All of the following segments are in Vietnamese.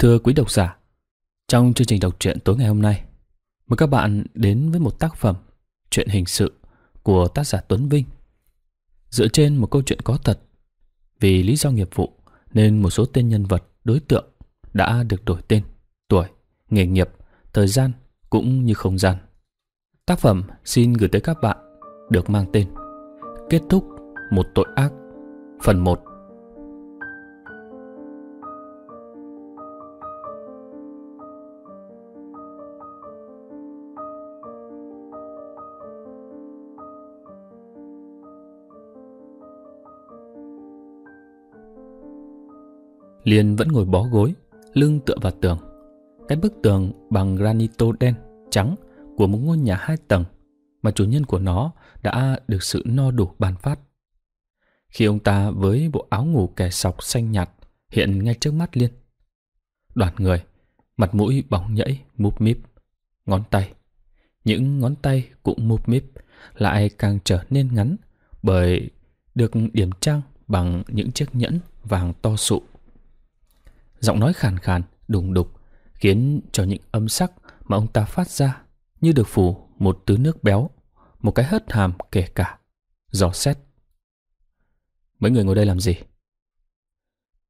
Thưa quý độc giả, trong chương trình đọc truyện tối ngày hôm nay, mời các bạn đến với một tác phẩm truyện hình sự của tác giả Tuấn Vinh. Dựa trên một câu chuyện có thật, vì lý do nghiệp vụ nên một số tên nhân vật, đối tượng đã được đổi tên, tuổi, nghề nghiệp, thời gian cũng như không gian. Tác phẩm xin gửi tới các bạn được mang tên Kết thúc một tội ác phần 1 Liên vẫn ngồi bó gối, lưng tựa vào tường. Cái bức tường bằng granito đen, trắng của một ngôi nhà hai tầng mà chủ nhân của nó đã được sự no đủ ban phát. Khi ông ta với bộ áo ngủ kẻ sọc xanh nhạt hiện ngay trước mắt Liên. Đoàn người, mặt mũi bóng nhẫy, múp míp, ngón tay. Những ngón tay cũng múp míp lại càng trở nên ngắn bởi được điểm trang bằng những chiếc nhẫn vàng to sụ Giọng nói khàn khàn, đùng đục Khiến cho những âm sắc mà ông ta phát ra Như được phủ một tứ nước béo Một cái hớt hàm kể cả Giò xét Mấy người ngồi đây làm gì?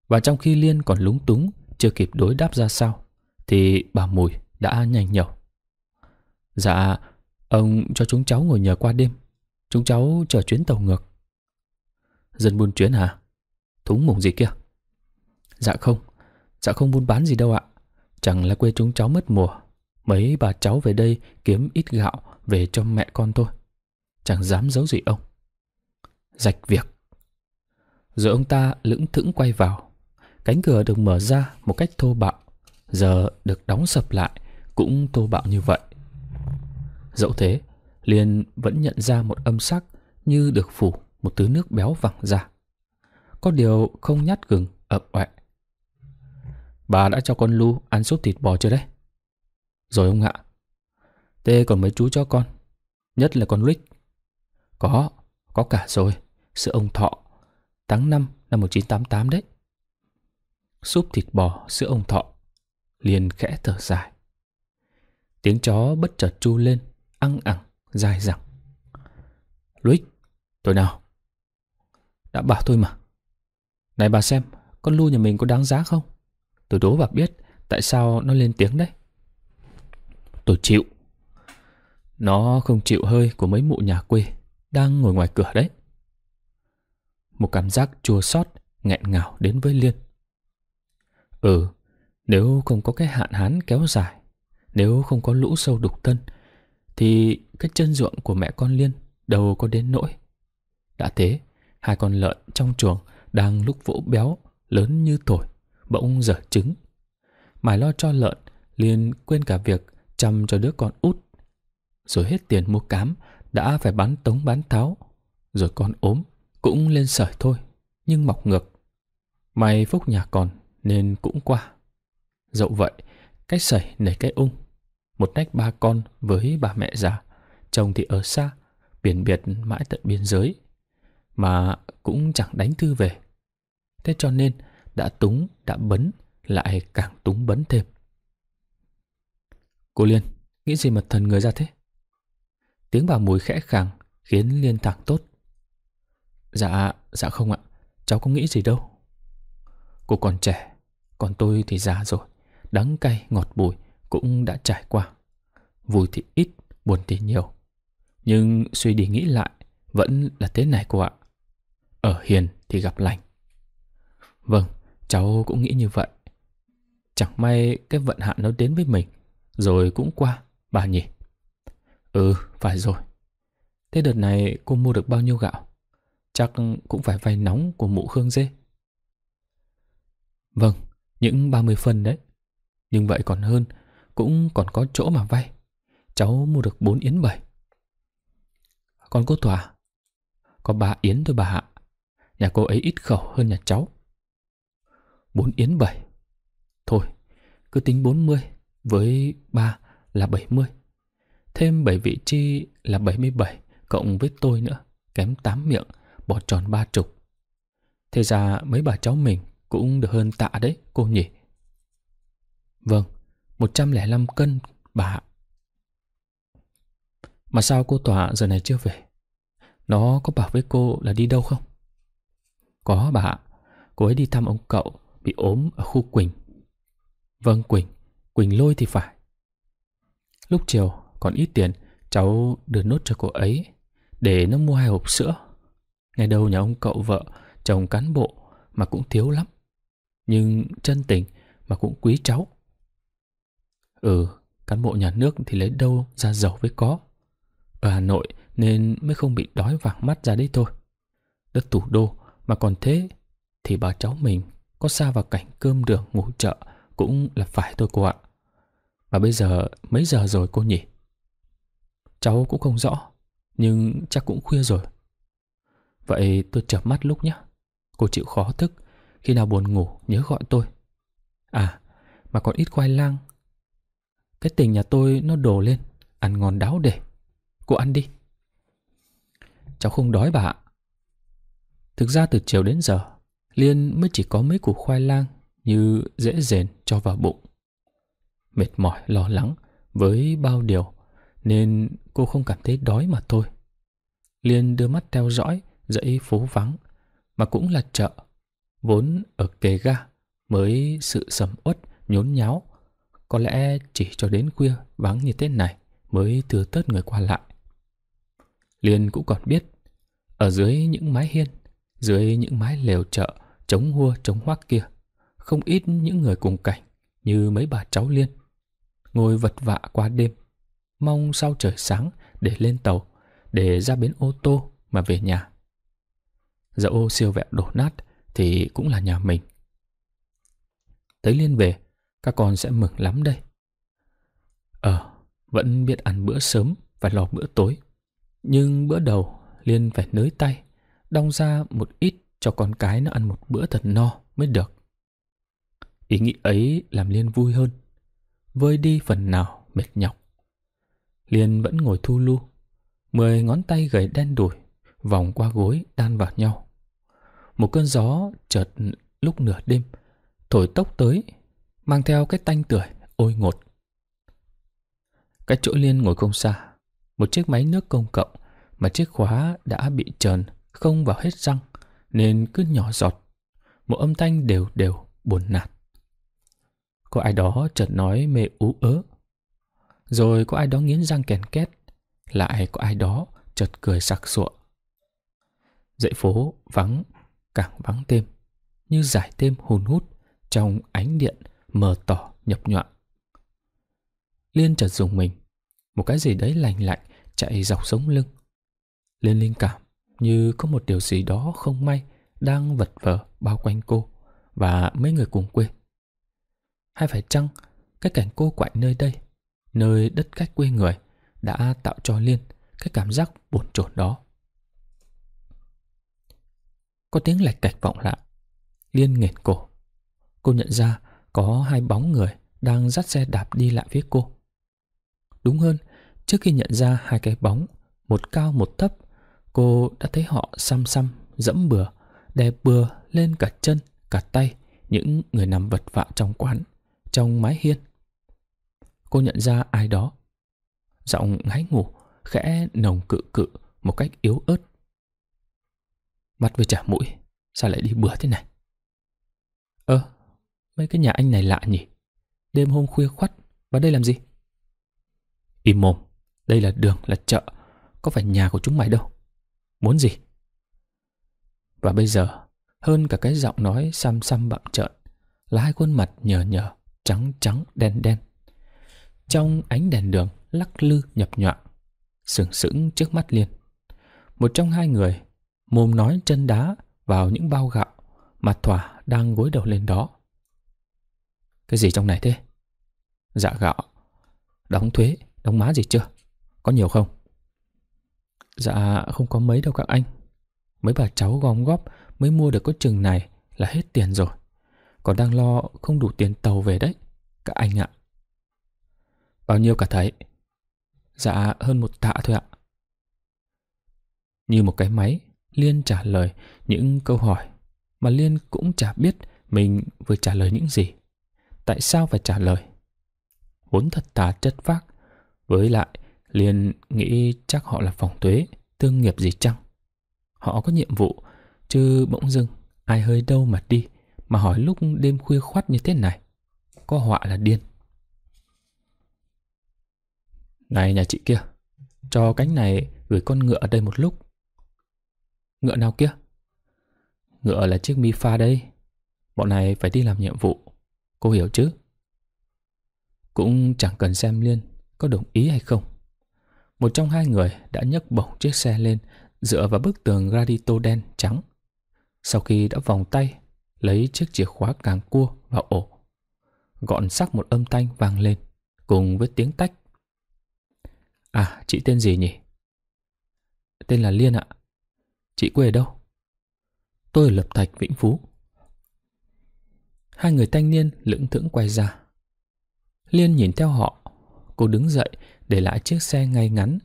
Và trong khi Liên còn lúng túng Chưa kịp đối đáp ra sao Thì bà Mùi đã nhanh nhẩu Dạ Ông cho chúng cháu ngồi nhờ qua đêm Chúng cháu chờ chuyến tàu ngược Dân buôn chuyến hả? Thúng mùng gì kia? Dạ không Dạ không buôn bán gì đâu ạ Chẳng là quê chúng cháu mất mùa Mấy bà cháu về đây kiếm ít gạo Về cho mẹ con thôi Chẳng dám giấu gì ông dạch việc Rồi ông ta lững thững quay vào Cánh cửa được mở ra một cách thô bạo Giờ được đóng sập lại Cũng thô bạo như vậy Dẫu thế Liền vẫn nhận ra một âm sắc Như được phủ một thứ nước béo vẳng ra Có điều không nhát gừng ập ọe Bà đã cho con Lu ăn súp thịt bò chưa đấy? Rồi ông ạ. Tê còn mấy chú cho con. Nhất là con Rick. Có, có cả rồi. Sữa ông Thọ. Tháng 5 năm 1988 đấy. Súp thịt bò, sữa ông Thọ. Liền khẽ thở dài. Tiếng chó bất chợt chu lên, ăn ẳng, dài dẳng. Rick, tôi nào? Đã bảo tôi mà. Này bà xem, con Lu nhà mình có đáng giá không? Tôi đố bà biết tại sao nó lên tiếng đấy. Tôi chịu. Nó không chịu hơi của mấy mụ nhà quê đang ngồi ngoài cửa đấy. Một cảm giác chua xót nghẹn ngào đến với Liên. Ừ, nếu không có cái hạn hán kéo dài, nếu không có lũ sâu đục thân, thì cái chân ruộng của mẹ con Liên đâu có đến nỗi. Đã thế, hai con lợn trong chuồng đang lúc vỗ béo lớn như thổi bỗng dở trứng. Mải lo cho lợn, liền quên cả việc chăm cho đứa con út. Rồi hết tiền mua cám, đã phải bán tống bán tháo. Rồi con ốm, cũng lên sởi thôi, nhưng mọc ngược. May phúc nhà còn, nên cũng qua. Dẫu vậy, cái sởi nảy cái ung. Một nách ba con với bà mẹ già, chồng thì ở xa, biển biệt mãi tận biên giới. Mà cũng chẳng đánh thư về. Thế cho nên, đã túng, đã bấn, lại càng túng bấn thêm. Cô Liên, nghĩ gì mà thần người ra thế? Tiếng bà mùi khẽ khàng khiến Liên thẳng tốt. Dạ, dạ không ạ, cháu có nghĩ gì đâu. Cô còn trẻ, còn tôi thì già rồi, đắng cay ngọt bùi cũng đã trải qua. Vui thì ít, buồn thì nhiều. Nhưng suy đi nghĩ lại, vẫn là thế này cô ạ. Ở hiền thì gặp lành. Vâng, Cháu cũng nghĩ như vậy. Chẳng may cái vận hạn nó đến với mình, rồi cũng qua, bà nhỉ? Ừ, phải rồi. Thế đợt này cô mua được bao nhiêu gạo? Chắc cũng phải vay nóng của mụ Khương Dê. Vâng, những 30 phân đấy. Nhưng vậy còn hơn, cũng còn có chỗ mà vay. Cháu mua được 4 yến bảy. Còn cô Tòa? Có 3 yến thôi bà hạ. Nhà cô ấy ít khẩu hơn nhà cháu bốn yến bảy Thôi, cứ tính bốn mươi với ba là bảy mươi Thêm bảy vị chi là bảy mươi bảy cộng với tôi nữa, kém tám miệng, bỏ tròn ba chục. Thế ra mấy bà cháu mình cũng được hơn tạ đấy, cô nhỉ? Vâng, một trăm lẻ năm cân, bà Mà sao cô Tòa giờ này chưa về? Nó có bảo với cô là đi đâu không? Có bà Cô ấy đi thăm ông cậu bị ốm ở khu Quỳnh. Vâng Quỳnh, Quỳnh lôi thì phải. Lúc chiều còn ít tiền, cháu đưa nốt cho cô ấy để nó mua hai hộp sữa. Ngày đầu nhà ông cậu vợ, chồng cán bộ mà cũng thiếu lắm. Nhưng chân tình mà cũng quý cháu. Ừ, cán bộ nhà nước thì lấy đâu ra giàu với có. Ở Hà Nội nên mới không bị đói vàng mắt ra đấy thôi. Đất thủ đô mà còn thế thì bà cháu mình có xa vào cảnh cơm đường ngủ chợ Cũng là phải thôi cô ạ Và bây giờ mấy giờ rồi cô nhỉ Cháu cũng không rõ Nhưng chắc cũng khuya rồi Vậy tôi chợp mắt lúc nhé Cô chịu khó thức Khi nào buồn ngủ nhớ gọi tôi À mà còn ít khoai lang Cái tình nhà tôi nó đổ lên Ăn ngon đáo để Cô ăn đi Cháu không đói bà ạ Thực ra từ chiều đến giờ Liên mới chỉ có mấy củ khoai lang như dễ dền cho vào bụng. Mệt mỏi lo lắng với bao điều nên cô không cảm thấy đói mà thôi. Liên đưa mắt theo dõi dãy phố vắng mà cũng là chợ vốn ở kề ga mới sự sầm uất nhốn nháo có lẽ chỉ cho đến khuya vắng như thế này mới thừa tớt người qua lại liên cũng còn biết ở dưới những mái hiên dưới những mái lều chợ chống hua chống hoác kia, không ít những người cùng cảnh như mấy bà cháu liên, ngồi vật vạ qua đêm, mong sau trời sáng để lên tàu, để ra bến ô tô mà về nhà. Dẫu dạ siêu vẹo đổ nát thì cũng là nhà mình. Tới Liên về, các con sẽ mừng lắm đây. Ờ, vẫn biết ăn bữa sớm và lò bữa tối. Nhưng bữa đầu Liên phải nới tay, đong ra một ít cho con cái nó ăn một bữa thật no mới được. Ý nghĩ ấy làm Liên vui hơn, vơi đi phần nào mệt nhọc. Liên vẫn ngồi thu lu, mười ngón tay gầy đen đùi vòng qua gối đan vào nhau. Một cơn gió chợt lúc nửa đêm, thổi tốc tới, mang theo cái tanh tưởi ôi ngột. Cách chỗ Liên ngồi không xa, một chiếc máy nước công cộng mà chiếc khóa đã bị trần không vào hết răng nên cứ nhỏ giọt, một âm thanh đều đều buồn nạt. Có ai đó chợt nói mê ú ớ, rồi có ai đó nghiến răng kèn két, lại có ai đó chợt cười sặc sụa. Dãy phố vắng, càng vắng thêm, như giải thêm hùn hút trong ánh điện mờ tỏ nhập nhọn. Liên chợt dùng mình, một cái gì đấy lành lạnh chạy dọc sống lưng. Liên linh cảm như có một điều gì đó không may đang vật vờ bao quanh cô và mấy người cùng quê. Hay phải chăng cái cảnh cô quạnh nơi đây, nơi đất khách quê người đã tạo cho Liên cái cảm giác buồn chồn đó. Có tiếng lạch cạch vọng lại, Liên nghiền cổ. Cô nhận ra có hai bóng người đang dắt xe đạp đi lại phía cô. Đúng hơn, trước khi nhận ra hai cái bóng, một cao một thấp Cô đã thấy họ xăm xăm, dẫm bừa, đè bừa lên cả chân, cả tay những người nằm vật vạ trong quán, trong mái hiên. Cô nhận ra ai đó. Giọng ngáy ngủ, khẽ nồng cự cự một cách yếu ớt. Mắt với chả mũi, sao lại đi bừa thế này? Ơ, ờ, mấy cái nhà anh này lạ nhỉ? Đêm hôm khuya khoắt, vào đây làm gì? Im mồm, đây là đường, là chợ, có phải nhà của chúng mày đâu. Muốn gì? Và bây giờ, hơn cả cái giọng nói xăm xăm bặm trợn, là hai khuôn mặt nhờ nhờ, trắng trắng đen đen. Trong ánh đèn đường lắc lư nhập nhọa, sừng sững trước mắt Liên. Một trong hai người, mồm nói chân đá vào những bao gạo mặt Thỏa đang gối đầu lên đó. Cái gì trong này thế? Dạ gạo. Đóng thuế, đóng má gì chưa? Có nhiều không? Dạ không có mấy đâu các anh Mấy bà cháu gom góp Mới mua được có chừng này là hết tiền rồi Còn đang lo không đủ tiền tàu về đấy Các anh ạ Bao nhiêu cả thấy Dạ hơn một tạ thôi ạ Như một cái máy Liên trả lời những câu hỏi Mà Liên cũng chả biết Mình vừa trả lời những gì Tại sao phải trả lời Vốn thật tà chất phác Với lại Liên nghĩ chắc họ là phòng thuế tương nghiệp gì chăng? Họ có nhiệm vụ, chứ bỗng dưng ai hơi đâu mà đi mà hỏi lúc đêm khuya khoắt như thế này. Có họa là điên. Này nhà chị kia, cho cánh này gửi con ngựa ở đây một lúc. Ngựa nào kia? Ngựa là chiếc mi pha đây. Bọn này phải đi làm nhiệm vụ. Cô hiểu chứ? Cũng chẳng cần xem Liên có đồng ý hay không. Một trong hai người đã nhấc bổng chiếc xe lên dựa vào bức tường granito đen trắng. Sau khi đã vòng tay, lấy chiếc chìa khóa càng cua vào ổ. Gọn sắc một âm thanh vang lên, cùng với tiếng tách. À, chị tên gì nhỉ? Tên là Liên ạ. Chị quê ở đâu? Tôi ở Lập Thạch, Vĩnh Phú. Hai người thanh niên lững thững quay ra. Liên nhìn theo họ. Cô đứng dậy, để lại chiếc xe ngay ngắn,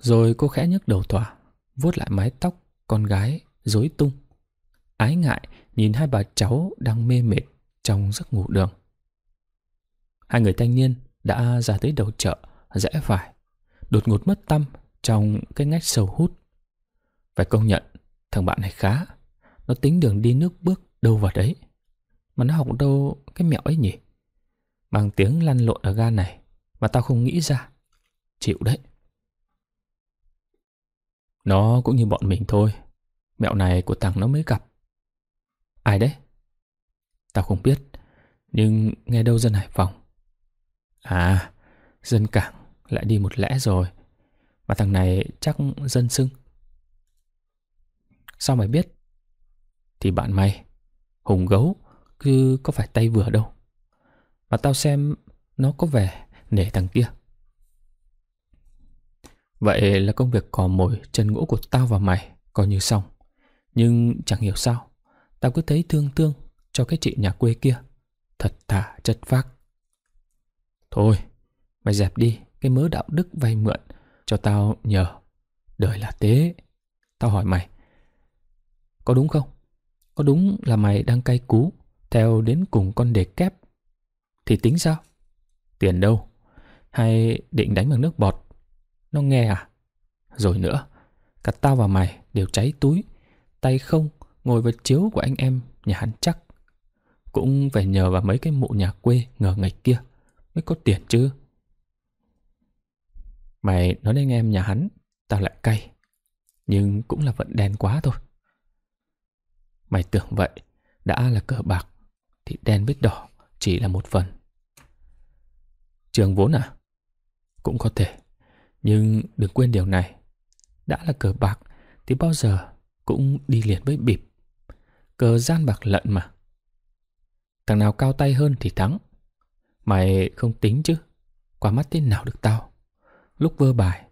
rồi cô khẽ nhấc đầu tỏa, vuốt lại mái tóc con gái rối tung. Ái ngại nhìn hai bà cháu đang mê mệt trong giấc ngủ đường. Hai người thanh niên đã ra tới đầu chợ, rẽ phải, đột ngột mất tâm trong cái ngách sâu hút. Phải công nhận, thằng bạn này khá, nó tính đường đi nước bước đâu vào đấy. Mà nó học đâu cái mẹo ấy nhỉ? Bằng tiếng lăn lộn ở ga này mà tao không nghĩ ra. Chịu đấy. Nó cũng như bọn mình thôi. Mẹo này của thằng nó mới gặp. Ai đấy? Tao không biết. Nhưng nghe đâu dân Hải Phòng. À, dân cảng lại đi một lẽ rồi. Mà thằng này chắc dân sưng. Sao mày biết? Thì bạn mày, Hùng Gấu, cứ có phải tay vừa đâu. Mà tao xem nó có vẻ nể thằng kia. Vậy là công việc cò mồi chân gỗ của tao và mày coi như xong. Nhưng chẳng hiểu sao, tao cứ thấy thương thương cho cái chị nhà quê kia. Thật thà chất phác. Thôi, mày dẹp đi cái mớ đạo đức vay mượn cho tao nhờ. Đời là tế. Tao hỏi mày, có đúng không? Có đúng là mày đang cay cú theo đến cùng con đề kép thì tính sao? Tiền đâu? Hay định đánh bằng nước bọt nó nghe à? Rồi nữa, cả tao và mày đều cháy túi, tay không ngồi vật chiếu của anh em nhà hắn chắc. Cũng phải nhờ vào mấy cái mụ nhà quê ngờ ngày kia mới có tiền chứ. Mày nói đến em nhà hắn, tao lại cay. Nhưng cũng là vận đen quá thôi. Mày tưởng vậy, đã là cờ bạc, thì đen với đỏ chỉ là một phần. Trường vốn à? Cũng có thể. Nhưng đừng quên điều này, đã là cờ bạc thì bao giờ cũng đi liền với bịp. Cờ gian bạc lận mà. Thằng nào cao tay hơn thì thắng. Mày không tính chứ, qua mắt thế nào được tao. Lúc vơ bài,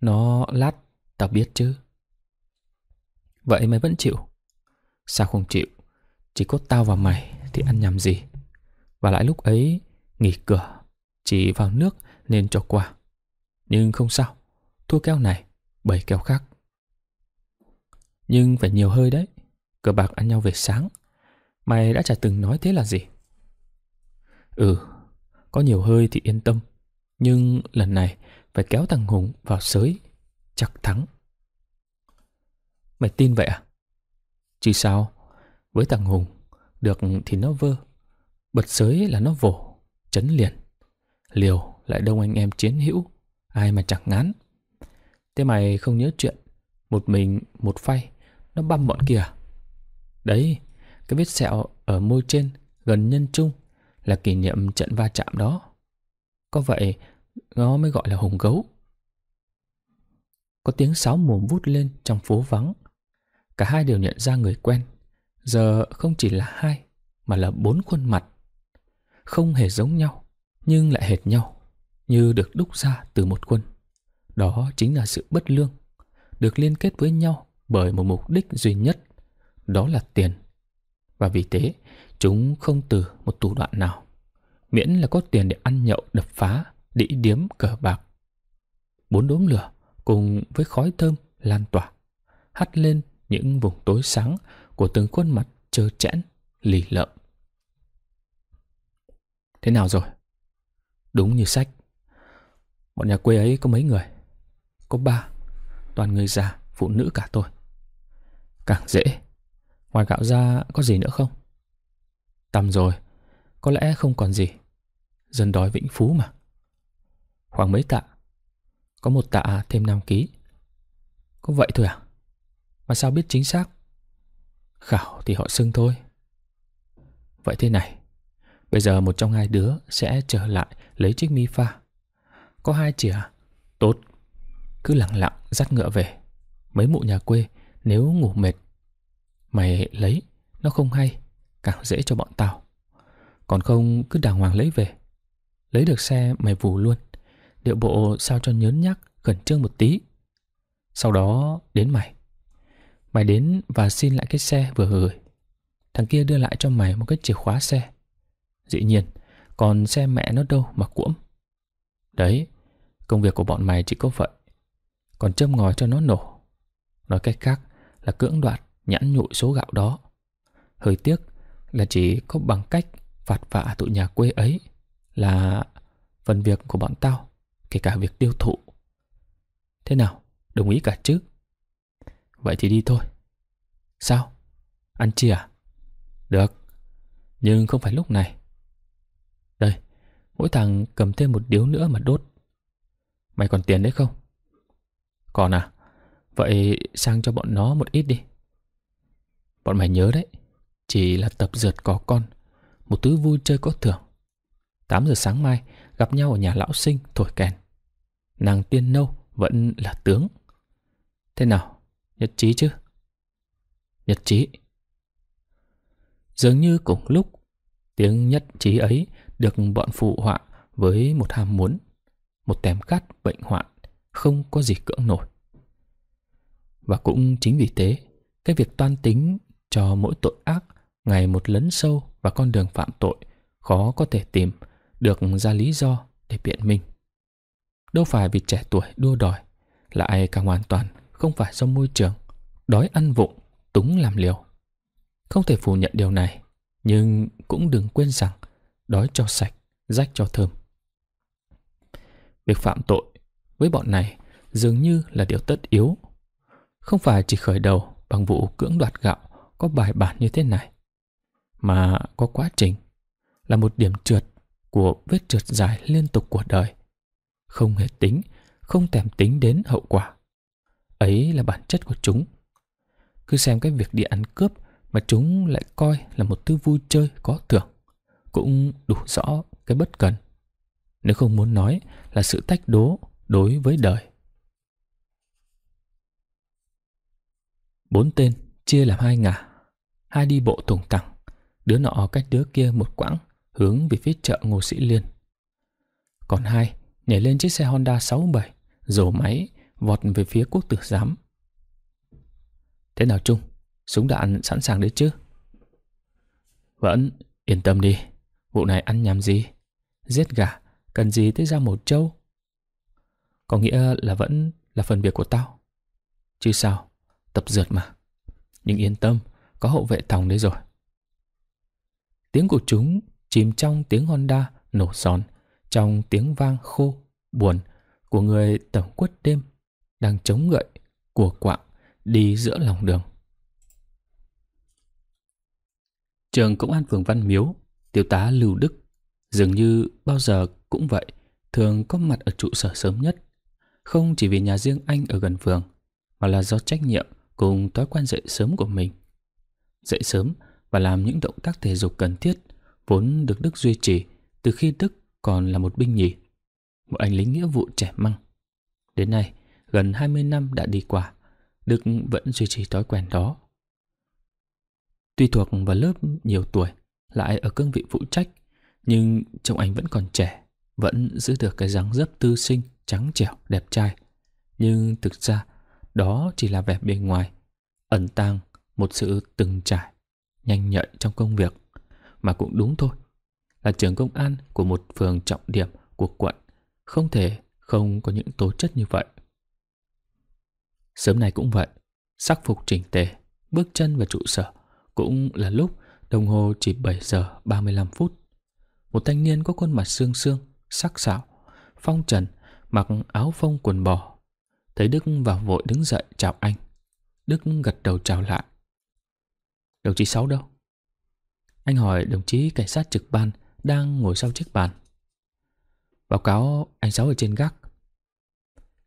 nó lát tao biết chứ. Vậy mày vẫn chịu? Sao không chịu? Chỉ có tao và mày thì ăn nhầm gì. Và lại lúc ấy, nghỉ cửa, chỉ vào nước nên cho qua. Nhưng không sao Thua keo này Bảy keo khác Nhưng phải nhiều hơi đấy Cờ bạc ăn nhau về sáng Mày đã chả từng nói thế là gì Ừ Có nhiều hơi thì yên tâm Nhưng lần này Phải kéo thằng Hùng vào sới Chắc thắng Mày tin vậy à Chứ sao Với thằng Hùng Được thì nó vơ Bật sới là nó vổ Chấn liền Liều lại đông anh em chiến hữu ai mà chẳng ngán. Thế mày không nhớ chuyện, một mình, một phay, nó băm bọn kia à? Đấy, cái vết sẹo ở môi trên gần nhân trung là kỷ niệm trận va chạm đó. Có vậy, nó mới gọi là hùng gấu. Có tiếng sáo mồm vút lên trong phố vắng. Cả hai đều nhận ra người quen. Giờ không chỉ là hai, mà là bốn khuôn mặt. Không hề giống nhau, nhưng lại hệt nhau như được đúc ra từ một quân. Đó chính là sự bất lương, được liên kết với nhau bởi một mục đích duy nhất, đó là tiền. Và vì thế, chúng không từ một thủ đoạn nào, miễn là có tiền để ăn nhậu đập phá, đĩ điếm cờ bạc. Bốn đốm lửa cùng với khói thơm lan tỏa, hắt lên những vùng tối sáng của từng khuôn mặt trơ trẽn, lì lợm. Thế nào rồi? Đúng như sách, Bọn nhà quê ấy có mấy người? Có ba. Toàn người già, phụ nữ cả tôi. Càng dễ. Ngoài gạo ra có gì nữa không? Tầm rồi. Có lẽ không còn gì. Dân đói vĩnh phú mà. Khoảng mấy tạ? Có một tạ thêm 5 ký. Có vậy thôi à? Mà sao biết chính xác? Khảo thì họ xưng thôi. Vậy thế này. Bây giờ một trong hai đứa sẽ trở lại lấy chiếc mi pha có hai chìa à? Tốt Cứ lặng lặng dắt ngựa về Mấy mụ nhà quê Nếu ngủ mệt Mày lấy Nó không hay Càng dễ cho bọn tao Còn không cứ đàng hoàng lấy về Lấy được xe mày vù luôn Điệu bộ sao cho nhớn nhắc Khẩn trương một tí Sau đó đến mày Mày đến và xin lại cái xe vừa gửi Thằng kia đưa lại cho mày một cái chìa khóa xe Dĩ nhiên Còn xe mẹ nó đâu mà cuỗm Đấy Công việc của bọn mày chỉ có vậy Còn châm ngòi cho nó nổ Nói cách khác là cưỡng đoạt Nhãn nhụi số gạo đó Hơi tiếc là chỉ có bằng cách Phạt vạ tụi nhà quê ấy Là phần việc của bọn tao Kể cả việc tiêu thụ Thế nào đồng ý cả chứ Vậy thì đi thôi Sao Ăn chia à Được Nhưng không phải lúc này Đây Mỗi thằng cầm thêm một điếu nữa mà đốt Mày còn tiền đấy không? Còn à? Vậy sang cho bọn nó một ít đi. Bọn mày nhớ đấy. Chỉ là tập dượt có con. Một thứ vui chơi có thưởng. 8 giờ sáng mai gặp nhau ở nhà lão sinh thổi kèn. Nàng tiên nâu vẫn là tướng. Thế nào? Nhất trí chứ? Nhất trí. Dường như cùng lúc tiếng nhất trí ấy được bọn phụ họa với một ham muốn một tém khát bệnh hoạn, không có gì cưỡng nổi. Và cũng chính vì thế, cái việc toan tính cho mỗi tội ác ngày một lấn sâu và con đường phạm tội khó có thể tìm được ra lý do để biện minh. Đâu phải vì trẻ tuổi đua đòi, lại càng hoàn toàn không phải do môi trường, đói ăn vụng, túng làm liều. Không thể phủ nhận điều này, nhưng cũng đừng quên rằng đói cho sạch, rách cho thơm Việc phạm tội với bọn này dường như là điều tất yếu. Không phải chỉ khởi đầu bằng vụ cưỡng đoạt gạo có bài bản như thế này, mà có quá trình là một điểm trượt của vết trượt dài liên tục của đời. Không hề tính, không thèm tính đến hậu quả. Ấy là bản chất của chúng. Cứ xem cái việc đi ăn cướp mà chúng lại coi là một thứ vui chơi có thưởng, cũng đủ rõ cái bất cần nếu không muốn nói là sự tách đố đối với đời. Bốn tên chia làm hai ngả, hai đi bộ tùng tẳng, đứa nọ cách đứa kia một quãng hướng về phía chợ Ngô Sĩ Liên. Còn hai nhảy lên chiếc xe Honda 67, rổ máy, vọt về phía quốc tử giám. Thế nào Trung? Súng đạn sẵn sàng đấy chứ? Vẫn, yên tâm đi, vụ này ăn nhằm gì? Giết gà cần gì tới ra một châu? Có nghĩa là vẫn là phần việc của tao. Chứ sao, tập dượt mà. Nhưng yên tâm, có hậu vệ thòng đấy rồi. Tiếng của chúng chìm trong tiếng Honda nổ giòn, trong tiếng vang khô, buồn của người tẩm quất đêm đang chống gậy, của quạng đi giữa lòng đường. Trường Công an phường Văn Miếu, Tiểu tá Lưu Đức Dường như bao giờ cũng vậy, thường có mặt ở trụ sở sớm nhất. Không chỉ vì nhà riêng anh ở gần phường, mà là do trách nhiệm cùng thói quen dậy sớm của mình. Dậy sớm và làm những động tác thể dục cần thiết vốn được Đức duy trì từ khi Đức còn là một binh nhì, một anh lính nghĩa vụ trẻ măng. Đến nay, gần 20 năm đã đi qua, Đức vẫn duy trì thói quen đó. Tuy thuộc vào lớp nhiều tuổi, lại ở cương vị phụ trách nhưng trông anh vẫn còn trẻ, vẫn giữ được cái dáng dấp tư sinh, trắng trẻo, đẹp trai. Nhưng thực ra, đó chỉ là vẻ bề ngoài, ẩn tàng một sự từng trải, nhanh nhạy trong công việc. Mà cũng đúng thôi, là trưởng công an của một phường trọng điểm của quận, không thể không có những tố chất như vậy. Sớm nay cũng vậy, sắc phục chỉnh tề, bước chân vào trụ sở cũng là lúc đồng hồ chỉ 7 giờ 35 phút một thanh niên có khuôn mặt xương xương, sắc sảo, phong trần, mặc áo phông quần bò. Thấy Đức vào vội đứng dậy chào anh. Đức gật đầu chào lại. Đồng chí Sáu đâu? Anh hỏi đồng chí cảnh sát trực ban đang ngồi sau chiếc bàn. Báo cáo anh Sáu ở trên gác.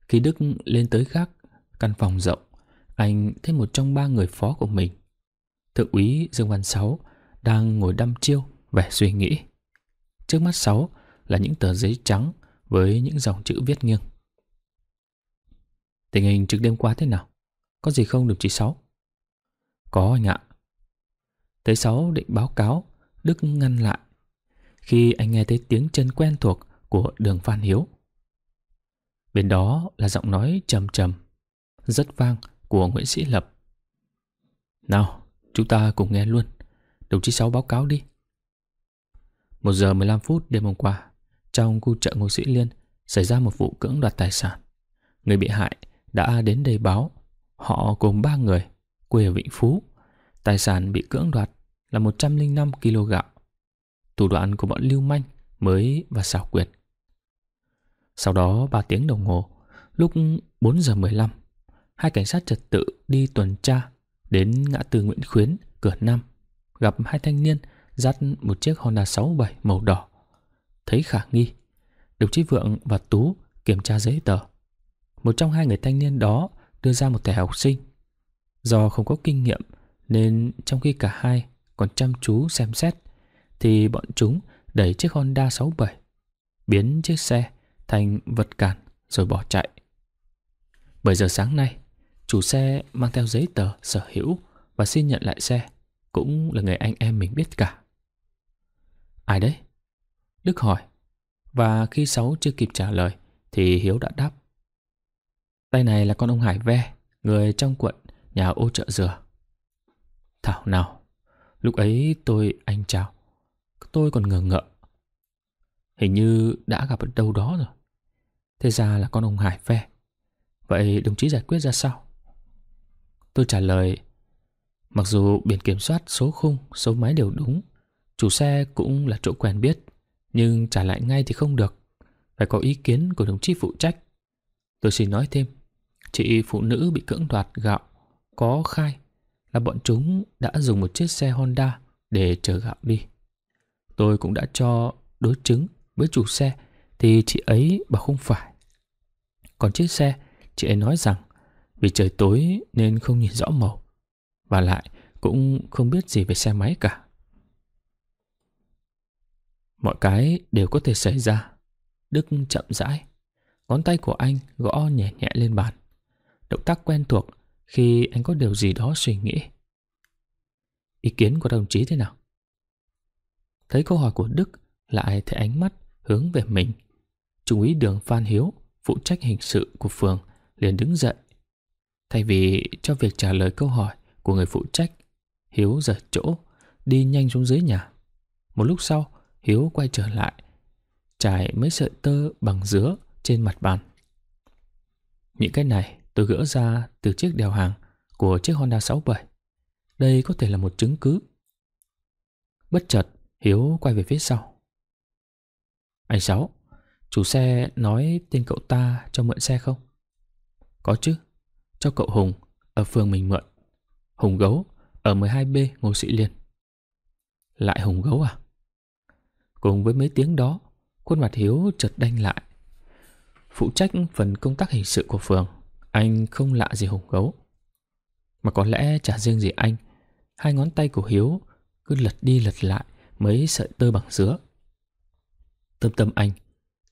Khi Đức lên tới gác, căn phòng rộng, anh thấy một trong ba người phó của mình. Thượng úy Dương Văn Sáu đang ngồi đăm chiêu vẻ suy nghĩ. Trước mắt sáu là những tờ giấy trắng với những dòng chữ viết nghiêng. Tình hình trực đêm qua thế nào? Có gì không được chí sáu? Có anh ạ. Tới sáu định báo cáo, Đức ngăn lại. Khi anh nghe thấy tiếng chân quen thuộc của đường Phan Hiếu. Bên đó là giọng nói trầm trầm, rất vang của Nguyễn Sĩ Lập. Nào, chúng ta cùng nghe luôn. Đồng chí Sáu báo cáo đi. 1 giờ 15 phút đêm hôm qua, trong khu chợ Ngô Sĩ Liên xảy ra một vụ cưỡng đoạt tài sản. Người bị hại đã đến đây báo. Họ gồm 3 người, quê ở Vĩnh Phú. Tài sản bị cưỡng đoạt là 105 kg gạo. Thủ đoạn của bọn lưu manh mới và xảo quyệt. Sau đó 3 tiếng đồng hồ, lúc 4 giờ 15, hai cảnh sát trật tự đi tuần tra đến ngã tư Nguyễn Khuyến, cửa 5, gặp hai thanh niên dắt một chiếc Honda 67 màu đỏ. Thấy khả nghi, đồng chí Vượng và Tú kiểm tra giấy tờ. Một trong hai người thanh niên đó đưa ra một thẻ học sinh. Do không có kinh nghiệm nên trong khi cả hai còn chăm chú xem xét thì bọn chúng đẩy chiếc Honda 67 biến chiếc xe thành vật cản rồi bỏ chạy. 7 giờ sáng nay, chủ xe mang theo giấy tờ sở hữu và xin nhận lại xe cũng là người anh em mình biết cả. Ai đấy? Đức hỏi. Và khi Sáu chưa kịp trả lời thì Hiếu đã đáp. Tay này là con ông Hải Ve, người trong quận, nhà ô chợ dừa. Thảo nào, lúc ấy tôi anh chào. Tôi còn ngờ ngợ. Hình như đã gặp ở đâu đó rồi. Thế ra là con ông Hải Ve. Vậy đồng chí giải quyết ra sao? Tôi trả lời Mặc dù biển kiểm soát số khung, số máy đều đúng Chủ xe cũng là chỗ quen biết, nhưng trả lại ngay thì không được. Phải có ý kiến của đồng chí phụ trách. Tôi xin nói thêm, chị phụ nữ bị cưỡng đoạt gạo có khai là bọn chúng đã dùng một chiếc xe Honda để chở gạo đi. Tôi cũng đã cho đối chứng với chủ xe thì chị ấy bảo không phải. Còn chiếc xe, chị ấy nói rằng vì trời tối nên không nhìn rõ màu. Và lại cũng không biết gì về xe máy cả. Mọi cái đều có thể xảy ra. Đức chậm rãi. Ngón tay của anh gõ nhẹ nhẹ lên bàn. Động tác quen thuộc khi anh có điều gì đó suy nghĩ. Ý kiến của đồng chí thế nào? Thấy câu hỏi của Đức lại thấy ánh mắt hướng về mình. Trung úy đường Phan Hiếu, phụ trách hình sự của phường, liền đứng dậy. Thay vì cho việc trả lời câu hỏi của người phụ trách, Hiếu rời chỗ, đi nhanh xuống dưới nhà. Một lúc sau, Hiếu quay trở lại, trải mấy sợi tơ bằng dứa trên mặt bàn. Những cái này tôi gỡ ra từ chiếc đèo hàng của chiếc Honda 67. Đây có thể là một chứng cứ. Bất chợt, Hiếu quay về phía sau. Anh Sáu, chủ xe nói tên cậu ta cho mượn xe không? Có chứ, cho cậu Hùng ở phường mình mượn. Hùng Gấu ở 12B Ngô Sĩ Liên. Lại Hùng Gấu à? Cùng với mấy tiếng đó, khuôn mặt Hiếu chợt đanh lại. Phụ trách phần công tác hình sự của phường, anh không lạ gì hùng gấu. Mà có lẽ chả riêng gì anh, hai ngón tay của Hiếu cứ lật đi lật lại mấy sợi tơ bằng dứa. Tâm tâm anh,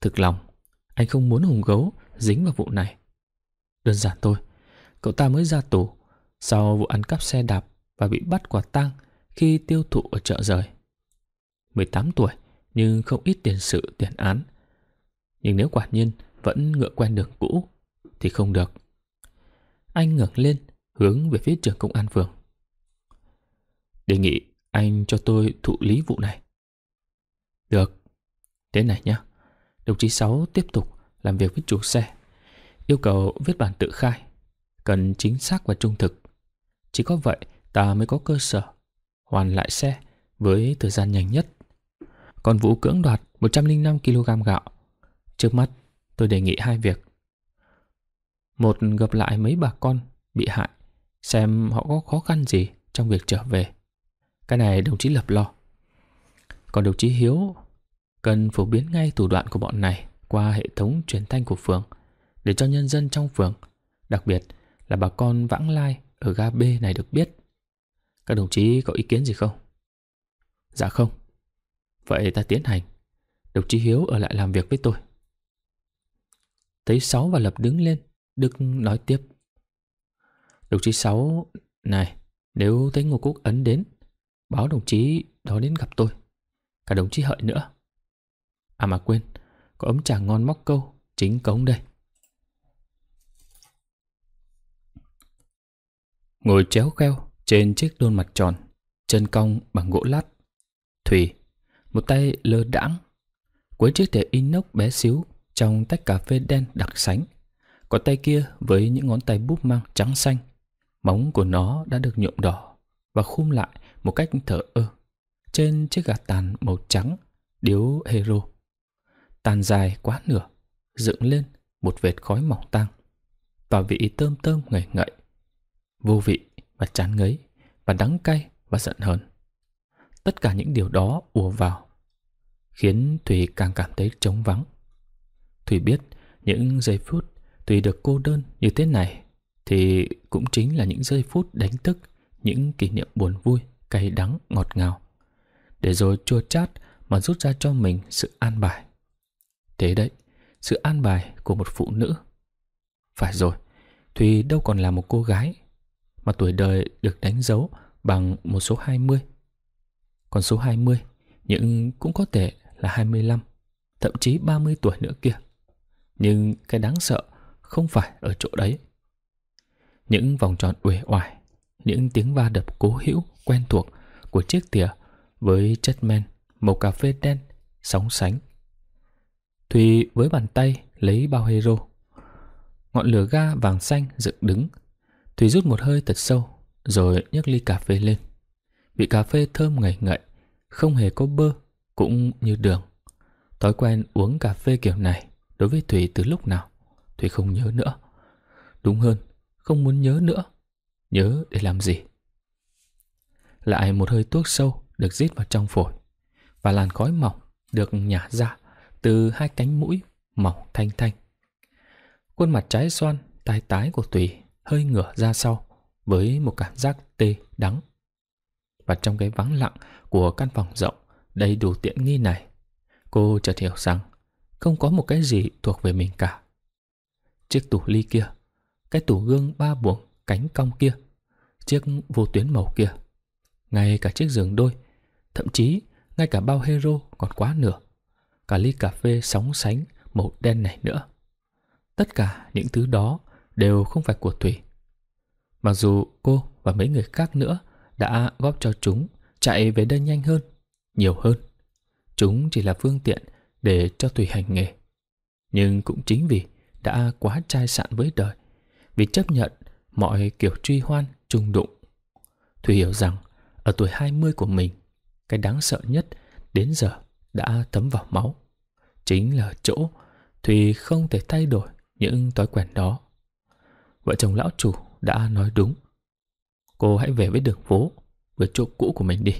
thực lòng, anh không muốn hùng gấu dính vào vụ này. Đơn giản thôi, cậu ta mới ra tù sau vụ ăn cắp xe đạp và bị bắt quả tang khi tiêu thụ ở chợ rời. 18 tuổi, nhưng không ít tiền sự tiền án. Nhưng nếu quả nhiên vẫn ngựa quen đường cũ thì không được. Anh ngẩng lên, hướng về phía trưởng công an phường. Đề nghị anh cho tôi thụ lý vụ này. Được, thế này nhá. Đồng chí Sáu tiếp tục làm việc với chủ xe. Yêu cầu viết bản tự khai, cần chính xác và trung thực. Chỉ có vậy ta mới có cơ sở hoàn lại xe với thời gian nhanh nhất còn Vũ cưỡng đoạt 105 kg gạo. Trước mắt, tôi đề nghị hai việc. Một, gặp lại mấy bà con bị hại, xem họ có khó khăn gì trong việc trở về. Cái này đồng chí Lập lo. Còn đồng chí Hiếu cần phổ biến ngay thủ đoạn của bọn này qua hệ thống truyền thanh của phường để cho nhân dân trong phường, đặc biệt là bà con vãng lai ở ga B này được biết. Các đồng chí có ý kiến gì không? Dạ không. Vậy ta tiến hành Đồng chí Hiếu ở lại làm việc với tôi Thấy Sáu và Lập đứng lên Đức nói tiếp Đồng chí Sáu Này nếu thấy Ngô Quốc Ấn đến Báo đồng chí đó đến gặp tôi Cả đồng chí Hợi nữa À mà quên Có ấm trà ngon móc câu Chính cống đây Ngồi chéo kheo trên chiếc đôn mặt tròn Chân cong bằng gỗ lát Thủy một tay lơ đãng cuối chiếc thẻ inox bé xíu Trong tách cà phê đen đặc sánh Có tay kia với những ngón tay búp mang trắng xanh Móng của nó đã được nhuộm đỏ Và khum lại một cách thở ơ Trên chiếc gạt tàn màu trắng Điếu hero Tàn dài quá nửa Dựng lên một vệt khói mỏng tang Và vị tôm tôm ngậy ngậy Vô vị và chán ngấy Và đắng cay và giận hờn Tất cả những điều đó ùa vào khiến thủy càng cảm thấy trống vắng. Thủy biết những giây phút thủy được cô đơn như thế này thì cũng chính là những giây phút đánh thức những kỷ niệm buồn vui, cay đắng, ngọt ngào. Để rồi chua chát mà rút ra cho mình sự an bài. Thế đấy, sự an bài của một phụ nữ. Phải rồi, Thùy đâu còn là một cô gái mà tuổi đời được đánh dấu bằng một số 20. Còn số 20, những cũng có thể là 25, thậm chí 30 tuổi nữa kia. Nhưng cái đáng sợ không phải ở chỗ đấy. Những vòng tròn uể oải, những tiếng va đập cố hữu quen thuộc của chiếc tỉa với chất men màu cà phê đen sóng sánh. Thùy với bàn tay lấy bao hero. Ngọn lửa ga vàng xanh dựng đứng. Thùy rút một hơi thật sâu rồi nhấc ly cà phê lên. Vị cà phê thơm ngậy ngậy, không hề có bơ cũng như đường. Thói quen uống cà phê kiểu này đối với Thủy từ lúc nào, Thủy không nhớ nữa. Đúng hơn, không muốn nhớ nữa. Nhớ để làm gì? Lại một hơi thuốc sâu được rít vào trong phổi và làn khói mỏng được nhả ra từ hai cánh mũi mỏng thanh thanh. Khuôn mặt trái xoan, tai tái của thủy hơi ngửa ra sau với một cảm giác tê đắng. Và trong cái vắng lặng của căn phòng rộng, đầy đủ tiện nghi này, cô chợt hiểu rằng không có một cái gì thuộc về mình cả. Chiếc tủ ly kia, cái tủ gương ba buồng cánh cong kia, chiếc vô tuyến màu kia, ngay cả chiếc giường đôi, thậm chí ngay cả bao hero còn quá nửa, cả ly cà phê sóng sánh màu đen này nữa. Tất cả những thứ đó đều không phải của Thủy. Mặc dù cô và mấy người khác nữa đã góp cho chúng chạy về đây nhanh hơn nhiều hơn. Chúng chỉ là phương tiện để cho tùy hành nghề. Nhưng cũng chính vì đã quá trai sạn với đời, vì chấp nhận mọi kiểu truy hoan, trung đụng. Thùy hiểu rằng ở tuổi 20 của mình, cái đáng sợ nhất đến giờ đã thấm vào máu. Chính là chỗ Thùy không thể thay đổi những thói quen đó. Vợ chồng lão chủ đã nói đúng. Cô hãy về với đường phố, với chỗ cũ của mình đi.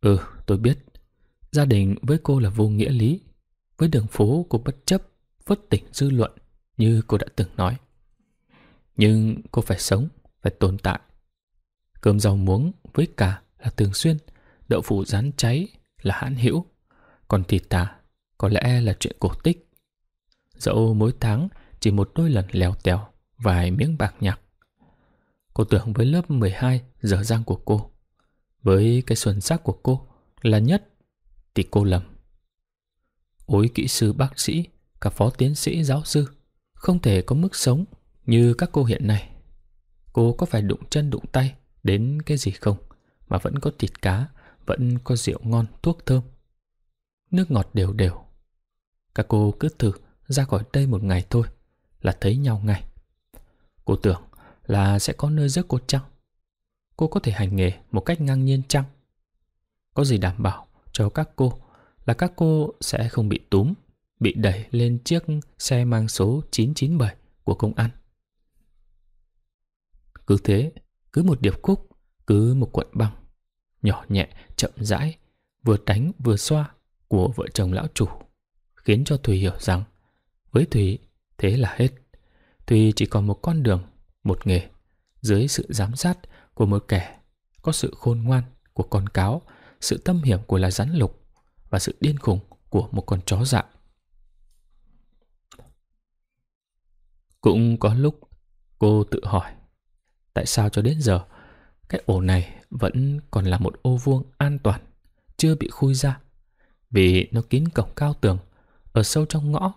Ừ, tôi biết. Gia đình với cô là vô nghĩa lý. Với đường phố cô bất chấp, vất tỉnh dư luận như cô đã từng nói. Nhưng cô phải sống, phải tồn tại. Cơm rau muống với cả là thường xuyên, đậu phụ rán cháy là hãn hữu, còn thịt tà có lẽ là chuyện cổ tích. Dẫu mỗi tháng chỉ một đôi lần lèo tèo vài miếng bạc nhặt. Cô tưởng với lớp 12 giờ giang của cô, với cái xuân sắc của cô là nhất thì cô lầm. Ối kỹ sư bác sĩ, cả phó tiến sĩ giáo sư không thể có mức sống như các cô hiện nay. Cô có phải đụng chân đụng tay đến cái gì không mà vẫn có thịt cá, vẫn có rượu ngon, thuốc thơm. Nước ngọt đều đều. Các cô cứ thử ra khỏi đây một ngày thôi là thấy nhau ngay. Cô tưởng là sẽ có nơi giấc cô chăng? cô có thể hành nghề một cách ngang nhiên chăng? Có gì đảm bảo cho các cô là các cô sẽ không bị túm, bị đẩy lên chiếc xe mang số 997 của công an? Cứ thế, cứ một điệp khúc, cứ một cuộn băng, nhỏ nhẹ, chậm rãi, vừa đánh vừa xoa của vợ chồng lão chủ, khiến cho Thùy hiểu rằng với Thùy thế là hết. Thùy chỉ còn một con đường, một nghề, dưới sự giám sát của một kẻ có sự khôn ngoan của con cáo, sự tâm hiểm của là rắn lục và sự điên khùng của một con chó dại. Cũng có lúc cô tự hỏi tại sao cho đến giờ cái ổ này vẫn còn là một ô vuông an toàn, chưa bị khui ra vì nó kín cổng cao tường ở sâu trong ngõ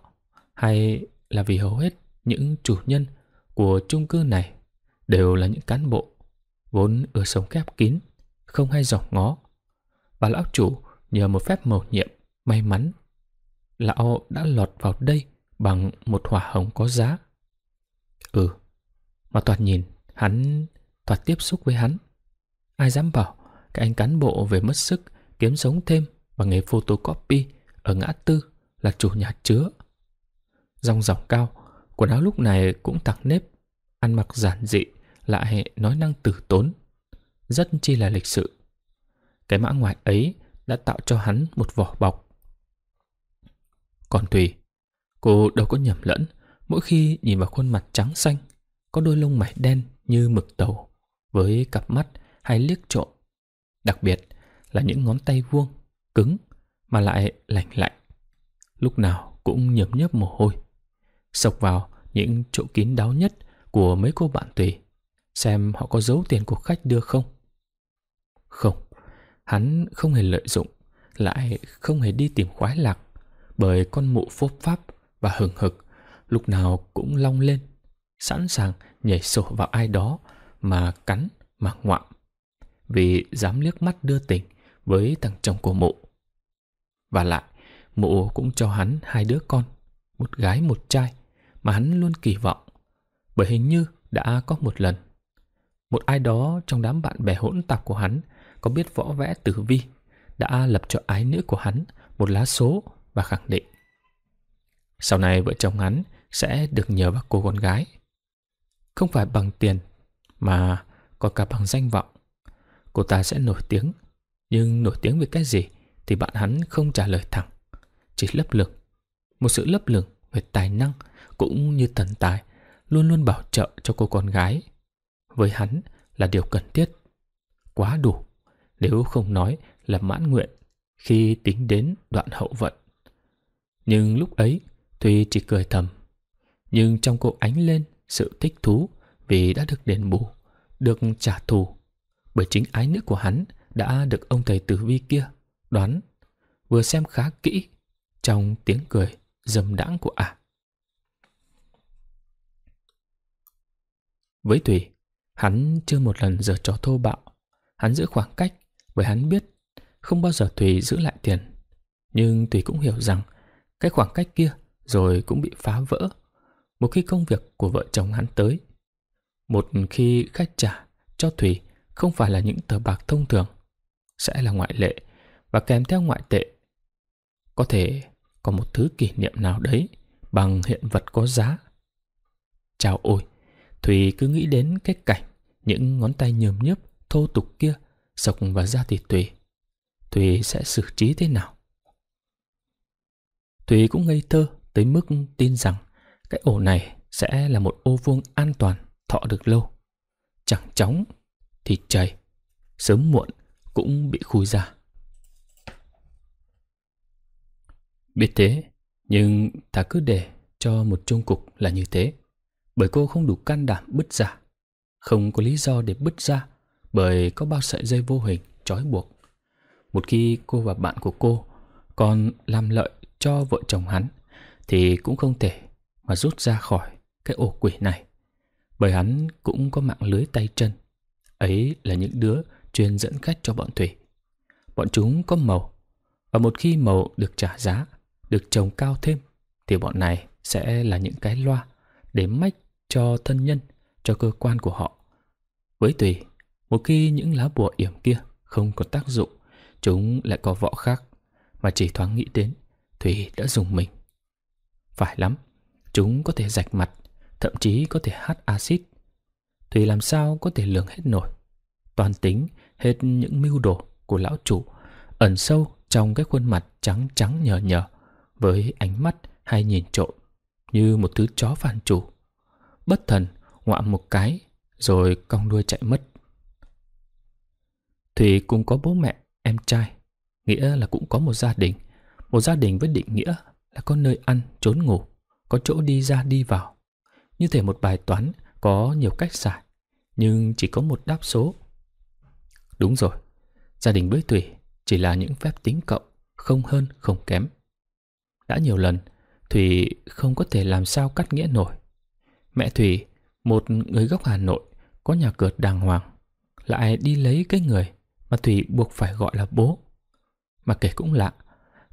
hay là vì hầu hết những chủ nhân của chung cư này đều là những cán bộ vốn ở sống khép kín, không hay dọc ngó. Bà lão chủ nhờ một phép mầu nhiệm, may mắn, lão đã lọt vào đây bằng một hỏa hồng có giá. Ừ, mà toàn nhìn, hắn, toàn tiếp xúc với hắn. Ai dám bảo, cái anh cán bộ về mất sức, kiếm sống thêm bằng nghề photocopy ở ngã tư là chủ nhà chứa. Dòng dòng cao, quần áo lúc này cũng tặng nếp, ăn mặc giản dị, lại nói năng tử tốn, rất chi là lịch sự. Cái mã ngoại ấy đã tạo cho hắn một vỏ bọc. Còn Tùy, cô đâu có nhầm lẫn mỗi khi nhìn vào khuôn mặt trắng xanh, có đôi lông mày đen như mực tàu, với cặp mắt hay liếc trộm. Đặc biệt là những ngón tay vuông, cứng mà lại lạnh lạnh. Lúc nào cũng nhấm nhấp mồ hôi. Sộc vào những chỗ kín đáo nhất của mấy cô bạn Tùy xem họ có giấu tiền của khách đưa không. Không, hắn không hề lợi dụng, lại không hề đi tìm khoái lạc, bởi con mụ phốp pháp và hừng hực lúc nào cũng long lên, sẵn sàng nhảy sổ vào ai đó mà cắn mà ngoạm, vì dám liếc mắt đưa tình với thằng chồng của mụ. Và lại, mụ cũng cho hắn hai đứa con, một gái một trai, mà hắn luôn kỳ vọng, bởi hình như đã có một lần một ai đó trong đám bạn bè hỗn tạp của hắn có biết võ vẽ tử vi đã lập cho ái nữ của hắn một lá số và khẳng định. Sau này vợ chồng hắn sẽ được nhờ vào cô con gái. Không phải bằng tiền mà còn cả bằng danh vọng. Cô ta sẽ nổi tiếng, nhưng nổi tiếng về cái gì thì bạn hắn không trả lời thẳng, chỉ lấp lửng. Một sự lấp lửng về tài năng cũng như thần tài luôn luôn bảo trợ cho cô con gái với hắn là điều cần thiết, quá đủ, nếu không nói là mãn nguyện khi tính đến đoạn hậu vận. Nhưng lúc ấy, tuy chỉ cười thầm, nhưng trong cô ánh lên sự thích thú vì đã được đền bù, được trả thù, bởi chính ái nữ của hắn đã được ông thầy tử vi kia đoán, vừa xem khá kỹ trong tiếng cười dâm đãng của ả. À. Với Thủy, Hắn chưa một lần giở trò thô bạo. Hắn giữ khoảng cách bởi hắn biết không bao giờ Tùy giữ lại tiền. Nhưng Tùy cũng hiểu rằng cái khoảng cách kia rồi cũng bị phá vỡ một khi công việc của vợ chồng hắn tới. Một khi khách trả cho Thùy không phải là những tờ bạc thông thường, sẽ là ngoại lệ và kèm theo ngoại tệ. Có thể có một thứ kỷ niệm nào đấy bằng hiện vật có giá. Chào ôi, Thùy cứ nghĩ đến cái cảnh những ngón tay nhờm nhớp thô tục kia sọc vào da thịt Thùy. Thùy sẽ xử trí thế nào? Thùy cũng ngây thơ tới mức tin rằng cái ổ này sẽ là một ô vuông an toàn thọ được lâu. Chẳng chóng thì chảy, sớm muộn cũng bị khui ra. Biết thế, nhưng ta cứ để cho một chung cục là như thế bởi cô không đủ can đảm bứt ra. Không có lý do để bứt ra bởi có bao sợi dây vô hình trói buộc. Một khi cô và bạn của cô còn làm lợi cho vợ chồng hắn thì cũng không thể mà rút ra khỏi cái ổ quỷ này. Bởi hắn cũng có mạng lưới tay chân. Ấy là những đứa chuyên dẫn khách cho bọn Thủy. Bọn chúng có màu và một khi màu được trả giá, được trồng cao thêm thì bọn này sẽ là những cái loa để mách cho thân nhân, cho cơ quan của họ. Với tùy, một khi những lá bùa yểm kia không có tác dụng, chúng lại có võ khác, mà chỉ thoáng nghĩ đến, Thùy đã dùng mình. Phải lắm, chúng có thể rạch mặt, thậm chí có thể hát axit. Thùy làm sao có thể lường hết nổi. Toàn tính hết những mưu đồ của lão chủ ẩn sâu trong cái khuôn mặt trắng trắng nhờ nhờ với ánh mắt hay nhìn trộm như một thứ chó phản chủ bất thần ngoạ một cái rồi cong đuôi chạy mất. Thùy cũng có bố mẹ, em trai, nghĩa là cũng có một gia đình. Một gia đình với định nghĩa là có nơi ăn, trốn ngủ, có chỗ đi ra đi vào. Như thể một bài toán có nhiều cách giải, nhưng chỉ có một đáp số. Đúng rồi, gia đình với Thùy chỉ là những phép tính cộng, không hơn không kém. Đã nhiều lần, Thùy không có thể làm sao cắt nghĩa nổi Mẹ Thủy, một người gốc Hà Nội, có nhà cửa đàng hoàng, lại đi lấy cái người mà Thủy buộc phải gọi là bố. Mà kể cũng lạ,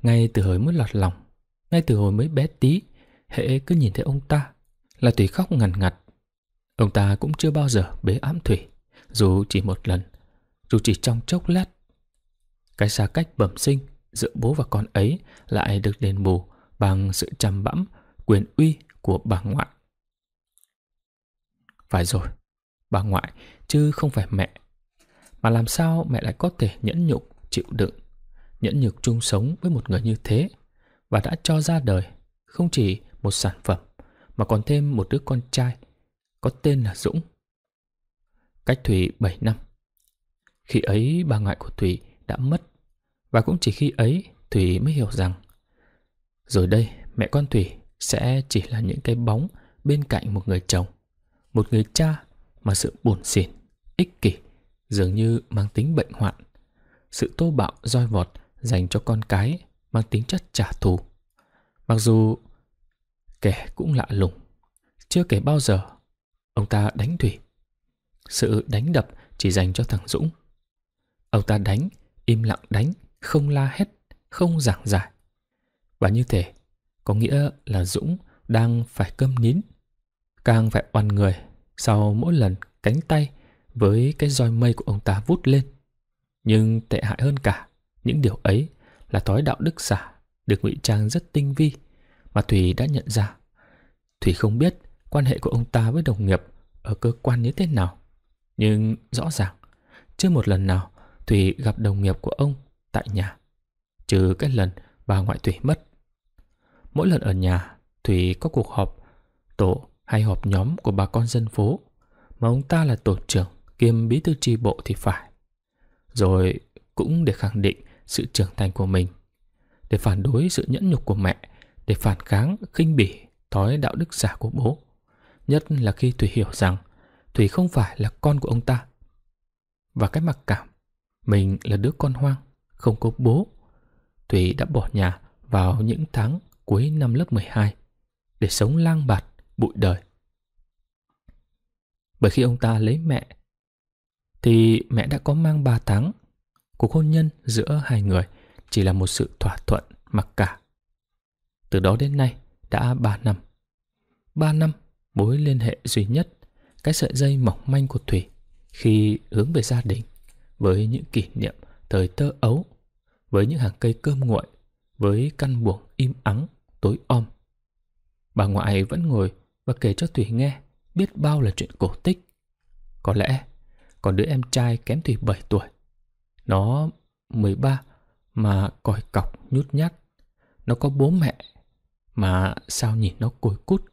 ngay từ hồi mới lọt lòng, ngay từ hồi mới bé tí, hệ cứ nhìn thấy ông ta là Thủy khóc ngằn ngặt. Ông ta cũng chưa bao giờ bế ám Thủy, dù chỉ một lần, dù chỉ trong chốc lát. Cái xa cách bẩm sinh giữa bố và con ấy lại được đền bù bằng sự chăm bẵm, quyền uy của bà ngoại. Phải rồi, bà ngoại, chứ không phải mẹ. Mà làm sao mẹ lại có thể nhẫn nhục, chịu đựng, nhẫn nhục chung sống với một người như thế và đã cho ra đời không chỉ một sản phẩm mà còn thêm một đứa con trai có tên là Dũng. Cách Thủy 7 năm. Khi ấy bà ngoại của Thủy đã mất và cũng chỉ khi ấy Thủy mới hiểu rằng rồi đây mẹ con Thủy sẽ chỉ là những cái bóng bên cạnh một người chồng một người cha mà sự buồn xỉn, ích kỷ dường như mang tính bệnh hoạn. Sự tô bạo roi vọt dành cho con cái mang tính chất trả thù. Mặc dù kẻ cũng lạ lùng, chưa kể bao giờ ông ta đánh Thủy. Sự đánh đập chỉ dành cho thằng Dũng. Ông ta đánh, im lặng đánh, không la hét, không giảng giải. Và như thế, có nghĩa là Dũng đang phải câm nín Càng phải oằn người sau mỗi lần cánh tay với cái roi mây của ông ta vút lên. Nhưng tệ hại hơn cả, những điều ấy là thói đạo đức giả được ngụy trang rất tinh vi mà thủy đã nhận ra. thủy không biết quan hệ của ông ta với đồng nghiệp ở cơ quan như thế nào. Nhưng rõ ràng, chưa một lần nào thủy gặp đồng nghiệp của ông tại nhà, trừ cái lần bà ngoại thủy mất. Mỗi lần ở nhà, thủy có cuộc họp tổ hay họp nhóm của bà con dân phố mà ông ta là tổ trưởng kiêm bí thư tri bộ thì phải. Rồi cũng để khẳng định sự trưởng thành của mình, để phản đối sự nhẫn nhục của mẹ, để phản kháng khinh bỉ thói đạo đức giả của bố. Nhất là khi Thủy hiểu rằng Thủy không phải là con của ông ta. Và cái mặc cảm, mình là đứa con hoang, không có bố. Thủy đã bỏ nhà vào những tháng cuối năm lớp 12 để sống lang bạt bụi đời. Bởi khi ông ta lấy mẹ, thì mẹ đã có mang ba tháng. Cuộc hôn nhân giữa hai người chỉ là một sự thỏa thuận mặc cả. Từ đó đến nay đã ba năm. Ba năm mối liên hệ duy nhất, cái sợi dây mỏng manh của Thủy khi hướng về gia đình với những kỷ niệm thời tơ ấu, với những hàng cây cơm nguội, với căn buồng im ắng, tối om. Bà ngoại vẫn ngồi và kể cho Thủy nghe biết bao là chuyện cổ tích. Có lẽ còn đứa em trai kém Thủy 7 tuổi. Nó 13 mà còi cọc nhút nhát. Nó có bố mẹ mà sao nhìn nó cùi cút.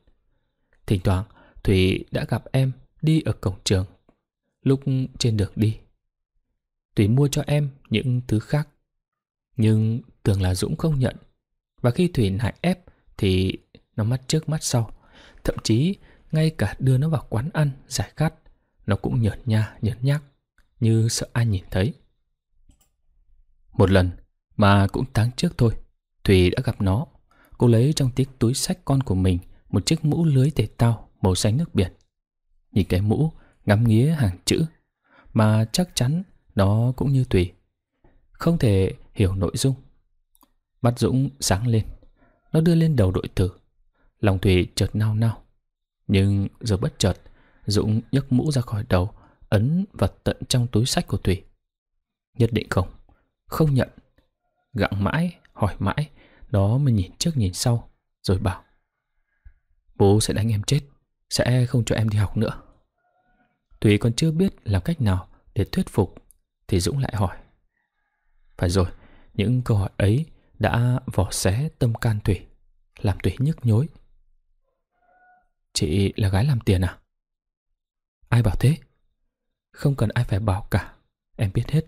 Thỉnh thoảng Thủy đã gặp em đi ở cổng trường lúc trên đường đi. Thủy mua cho em những thứ khác. Nhưng tưởng là Dũng không nhận. Và khi Thủy nại ép thì nó mắt trước mắt sau Thậm chí, ngay cả đưa nó vào quán ăn, giải khát, nó cũng nhởn nha, nhởn nhác, như sợ ai nhìn thấy. Một lần, mà cũng tháng trước thôi, Thùy đã gặp nó. Cô lấy trong tiếc túi sách con của mình một chiếc mũ lưới thể tao màu xanh nước biển. Nhìn cái mũ, ngắm nghía hàng chữ, mà chắc chắn nó cũng như Thùy. Không thể hiểu nội dung. Mắt Dũng sáng lên, nó đưa lên đầu đội tử Lòng Thủy chợt nao nao. Nhưng rồi bất chợt, Dũng nhấc mũ ra khỏi đầu, ấn vật tận trong túi sách của Thủy. Nhất định không, không nhận. Gặng mãi, hỏi mãi, nó mới nhìn trước nhìn sau, rồi bảo. Bố sẽ đánh em chết, sẽ không cho em đi học nữa. Thủy còn chưa biết làm cách nào để thuyết phục, thì Dũng lại hỏi. Phải rồi, những câu hỏi ấy đã vỏ xé tâm can Thủy, làm Thủy nhức nhối. Chị là gái làm tiền à? Ai bảo thế? Không cần ai phải bảo cả, em biết hết.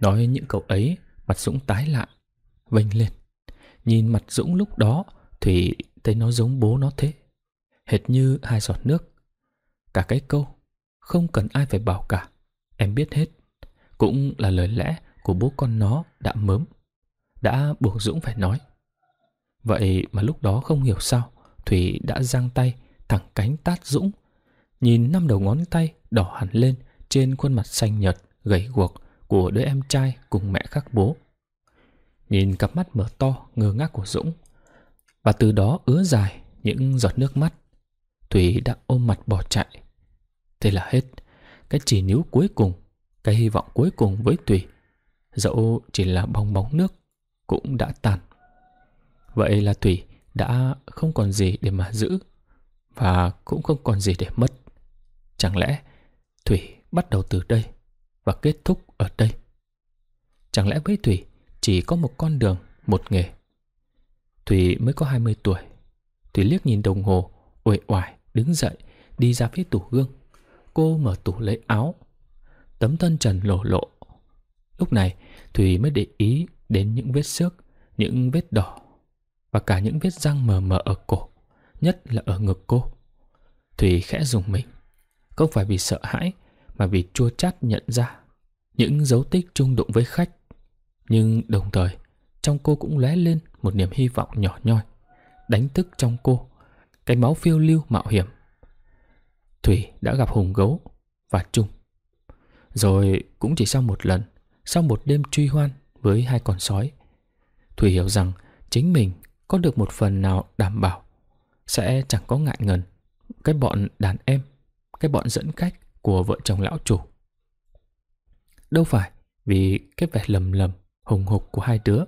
Nói những câu ấy, mặt Dũng tái lại, vênh lên. Nhìn mặt Dũng lúc đó, Thủy thấy nó giống bố nó thế. Hệt như hai giọt nước. Cả cái câu, không cần ai phải bảo cả, em biết hết. Cũng là lời lẽ của bố con nó đã mớm, đã buộc Dũng phải nói. Vậy mà lúc đó không hiểu sao, Thủy đã giang tay, thẳng cánh tát Dũng. Nhìn năm đầu ngón tay đỏ hẳn lên trên khuôn mặt xanh nhợt, gầy guộc của đứa em trai cùng mẹ khác bố. Nhìn cặp mắt mở to, ngơ ngác của Dũng. Và từ đó ứa dài những giọt nước mắt. Thủy đã ôm mặt bỏ chạy. Thế là hết. Cái chỉ níu cuối cùng, cái hy vọng cuối cùng với Thủy, dẫu chỉ là bong bóng nước, cũng đã tàn. Vậy là Thủy đã không còn gì để mà giữ và cũng không còn gì để mất. Chẳng lẽ Thủy bắt đầu từ đây và kết thúc ở đây? Chẳng lẽ với Thủy chỉ có một con đường, một nghề? Thủy mới có 20 tuổi. Thủy liếc nhìn đồng hồ, uể oải đứng dậy, đi ra phía tủ gương. Cô mở tủ lấy áo, tấm thân trần lộ lộ. Lúc này, Thủy mới để ý đến những vết xước, những vết đỏ và cả những vết răng mờ mờ ở cổ, nhất là ở ngực cô. thủy khẽ dùng mình, không phải vì sợ hãi mà vì chua chát nhận ra những dấu tích chung đụng với khách. Nhưng đồng thời, trong cô cũng lóe lên một niềm hy vọng nhỏ nhoi, đánh thức trong cô, cái máu phiêu lưu mạo hiểm. Thủy đã gặp Hùng Gấu và Trung. Rồi cũng chỉ sau một lần, sau một đêm truy hoan với hai con sói, Thủy hiểu rằng chính mình có được một phần nào đảm bảo sẽ chẳng có ngại ngần cái bọn đàn em, cái bọn dẫn cách của vợ chồng lão chủ. Đâu phải vì cái vẻ lầm lầm, hùng hục của hai đứa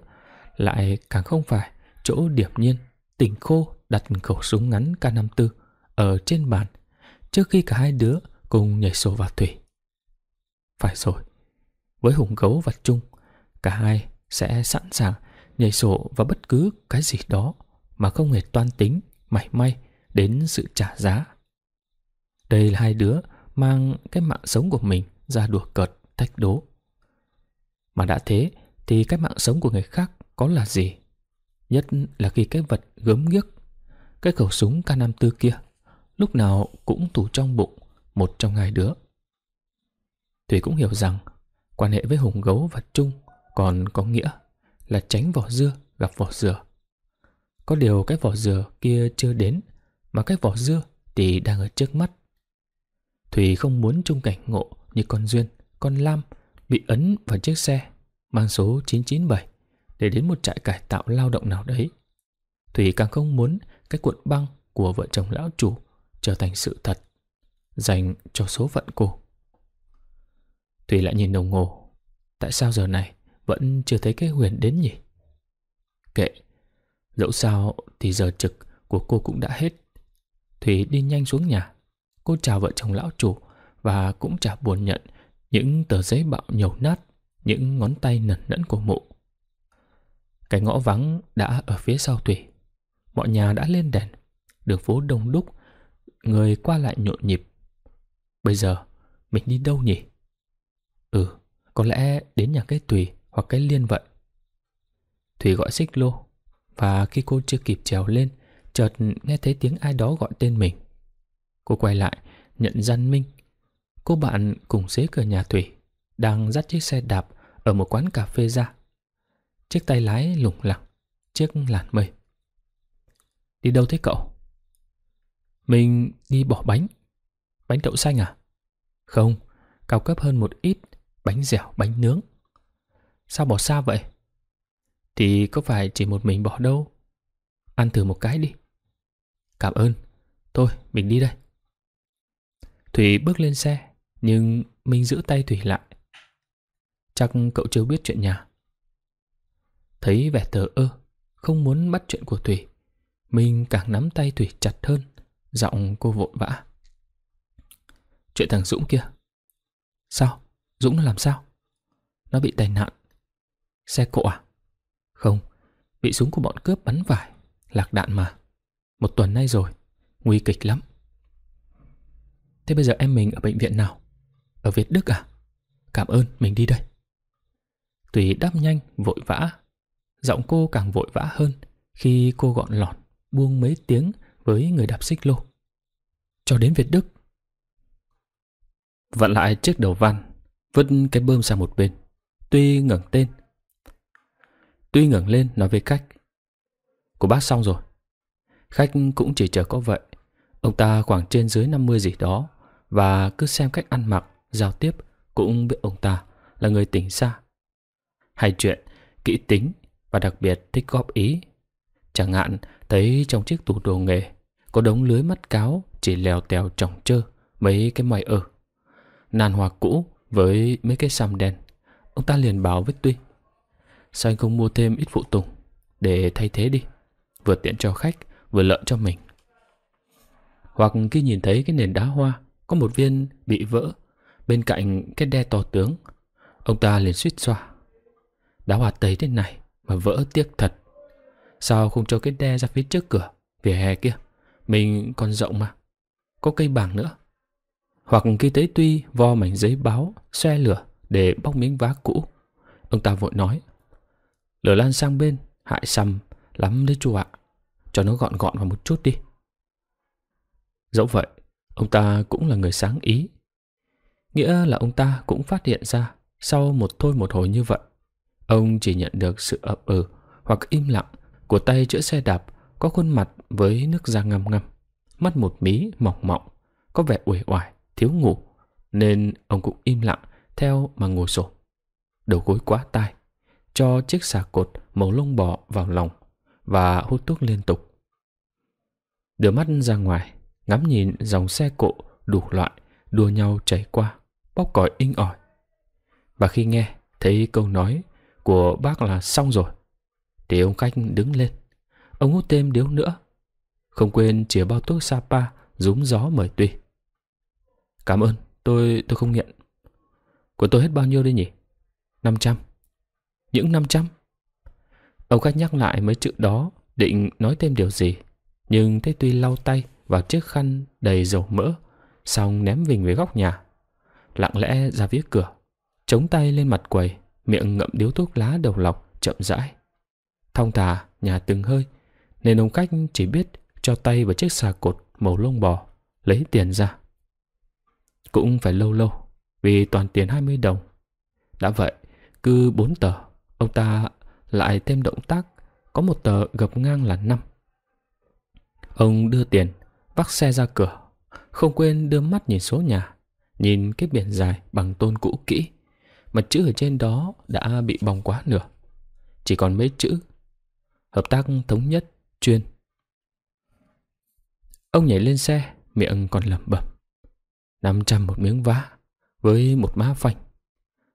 lại càng không phải chỗ điểm nhiên, tỉnh khô đặt khẩu súng ngắn K54 ở trên bàn trước khi cả hai đứa cùng nhảy sổ vào thủy. Phải rồi, với hùng gấu và trung, cả hai sẽ sẵn sàng nhảy sổ vào bất cứ cái gì đó mà không hề toan tính, mảy may đến sự trả giá. Đây là hai đứa mang cái mạng sống của mình ra đùa cợt, thách đố. Mà đã thế thì cái mạng sống của người khác có là gì? Nhất là khi cái vật gớm ghiếc, cái khẩu súng K54 kia, lúc nào cũng tủ trong bụng một trong hai đứa. Thủy cũng hiểu rằng quan hệ với Hùng Gấu và Trung còn có nghĩa là tránh vỏ dưa gặp vỏ dừa. Có điều cái vỏ dừa kia chưa đến, mà cái vỏ dưa thì đang ở trước mắt. Thủy không muốn chung cảnh ngộ như con Duyên, con Lam bị ấn vào chiếc xe mang số 997 để đến một trại cải tạo lao động nào đấy. Thủy càng không muốn cái cuộn băng của vợ chồng lão chủ trở thành sự thật, dành cho số phận cô. Thủy lại nhìn đồng hồ. Tại sao giờ này vẫn chưa thấy cái Huyền đến nhỉ? Kệ, dẫu sao thì giờ trực của cô cũng đã hết. Thủy đi nhanh xuống nhà, cô chào vợ chồng lão chủ và cũng chả buồn nhận những tờ giấy bạo nhầu nát, những ngón tay nẩn nẫn của mụ. Cái ngõ vắng đã ở phía sau Thủy. Mọi nhà đã lên đèn, đường phố đông đúc, người qua lại nhộn nhịp. Bây giờ, mình đi đâu nhỉ? Ừ, có lẽ đến nhà cái Tùy hoặc cái liên vận. Thủy gọi xích lô và khi cô chưa kịp trèo lên chợt nghe thấy tiếng ai đó gọi tên mình. Cô quay lại nhận ra Minh. Cô bạn cùng xế cửa nhà Thủy đang dắt chiếc xe đạp ở một quán cà phê ra. Chiếc tay lái lủng lẳng, chiếc làn mây. Đi đâu thế cậu? Mình đi bỏ bánh. Bánh đậu xanh à? Không, cao cấp hơn một ít, bánh dẻo, bánh nướng. Sao bỏ xa vậy? Thì có phải chỉ một mình bỏ đâu? Ăn thử một cái đi. Cảm ơn. Thôi, mình đi đây. Thủy bước lên xe, nhưng mình giữ tay Thủy lại. Chắc cậu chưa biết chuyện nhà. Thấy vẻ thờ ơ, không muốn bắt chuyện của Thủy. Mình càng nắm tay Thủy chặt hơn, giọng cô vội vã. Chuyện thằng Dũng kia. Sao? Dũng nó làm sao? Nó bị tai nạn Xe cộ à? Không, bị súng của bọn cướp bắn vải lạc đạn mà. Một tuần nay rồi, nguy kịch lắm. Thế bây giờ em mình ở bệnh viện nào? Ở Việt Đức à? Cảm ơn, mình đi đây. Tùy đáp nhanh, vội vã. Giọng cô càng vội vã hơn khi cô gọn lọt, buông mấy tiếng với người đạp xích lô. Cho đến Việt Đức. Vặn lại chiếc đầu van, vứt cái bơm sang một bên. Tuy ngẩng tên, Tuy ngẩng lên nói với khách Của bác xong rồi Khách cũng chỉ chờ có vậy Ông ta khoảng trên dưới 50 gì đó Và cứ xem cách ăn mặc, giao tiếp Cũng biết ông ta là người tỉnh xa Hay chuyện, kỹ tính Và đặc biệt thích góp ý Chẳng hạn thấy trong chiếc tủ đồ nghề Có đống lưới mắt cáo Chỉ lèo tèo trỏng trơ Mấy cái mày ở Nàn hòa cũ với mấy cái xăm đen Ông ta liền bảo với Tuy sao anh không mua thêm ít phụ tùng để thay thế đi, vừa tiện cho khách, vừa lợi cho mình. Hoặc khi nhìn thấy cái nền đá hoa có một viên bị vỡ bên cạnh cái đe to tướng, ông ta liền suýt xoa. Đá hoa tây thế này mà vỡ tiếc thật. Sao không cho cái đe ra phía trước cửa, vỉa hè kia, mình còn rộng mà, có cây bảng nữa. Hoặc khi thấy Tuy vo mảnh giấy báo, xe lửa để bóc miếng vá cũ. Ông ta vội nói. Lửa lan sang bên Hại xăm lắm đấy chú ạ Cho nó gọn gọn vào một chút đi Dẫu vậy Ông ta cũng là người sáng ý Nghĩa là ông ta cũng phát hiện ra Sau một thôi một hồi như vậy Ông chỉ nhận được sự ậm ừ Hoặc im lặng của tay chữa xe đạp Có khuôn mặt với nước da ngăm ngăm Mắt một mí mỏng mỏng Có vẻ uể oải, thiếu ngủ Nên ông cũng im lặng Theo mà ngồi sổ Đầu gối quá tai cho chiếc xà cột màu lông bò vào lòng và hút thuốc liên tục. Đưa mắt ra ngoài, ngắm nhìn dòng xe cộ đủ loại đua nhau chảy qua, bóc còi inh ỏi. Và khi nghe thấy câu nói của bác là xong rồi, thì ông khách đứng lên. Ông hút thêm điếu nữa, không quên chìa bao thuốc Sapa rúm gió mời tuy. Cảm ơn, tôi tôi không nghiện. Của tôi hết bao nhiêu đây nhỉ? 500. Những năm trăm Ông khách nhắc lại mấy chữ đó Định nói thêm điều gì Nhưng thấy Tuy lau tay vào chiếc khăn đầy dầu mỡ Xong ném vình về góc nhà Lặng lẽ ra phía cửa Chống tay lên mặt quầy Miệng ngậm điếu thuốc lá đầu lọc chậm rãi Thong thả nhà từng hơi Nên ông khách chỉ biết cho tay vào chiếc xà cột màu lông bò Lấy tiền ra Cũng phải lâu lâu Vì toàn tiền 20 đồng Đã vậy cứ 4 tờ Ông ta lại thêm động tác Có một tờ gập ngang là năm Ông đưa tiền Vác xe ra cửa Không quên đưa mắt nhìn số nhà Nhìn cái biển dài bằng tôn cũ kỹ Mặt chữ ở trên đó đã bị bong quá nửa Chỉ còn mấy chữ Hợp tác thống nhất chuyên Ông nhảy lên xe Miệng còn lẩm bẩm năm trăm một miếng vá Với một má phanh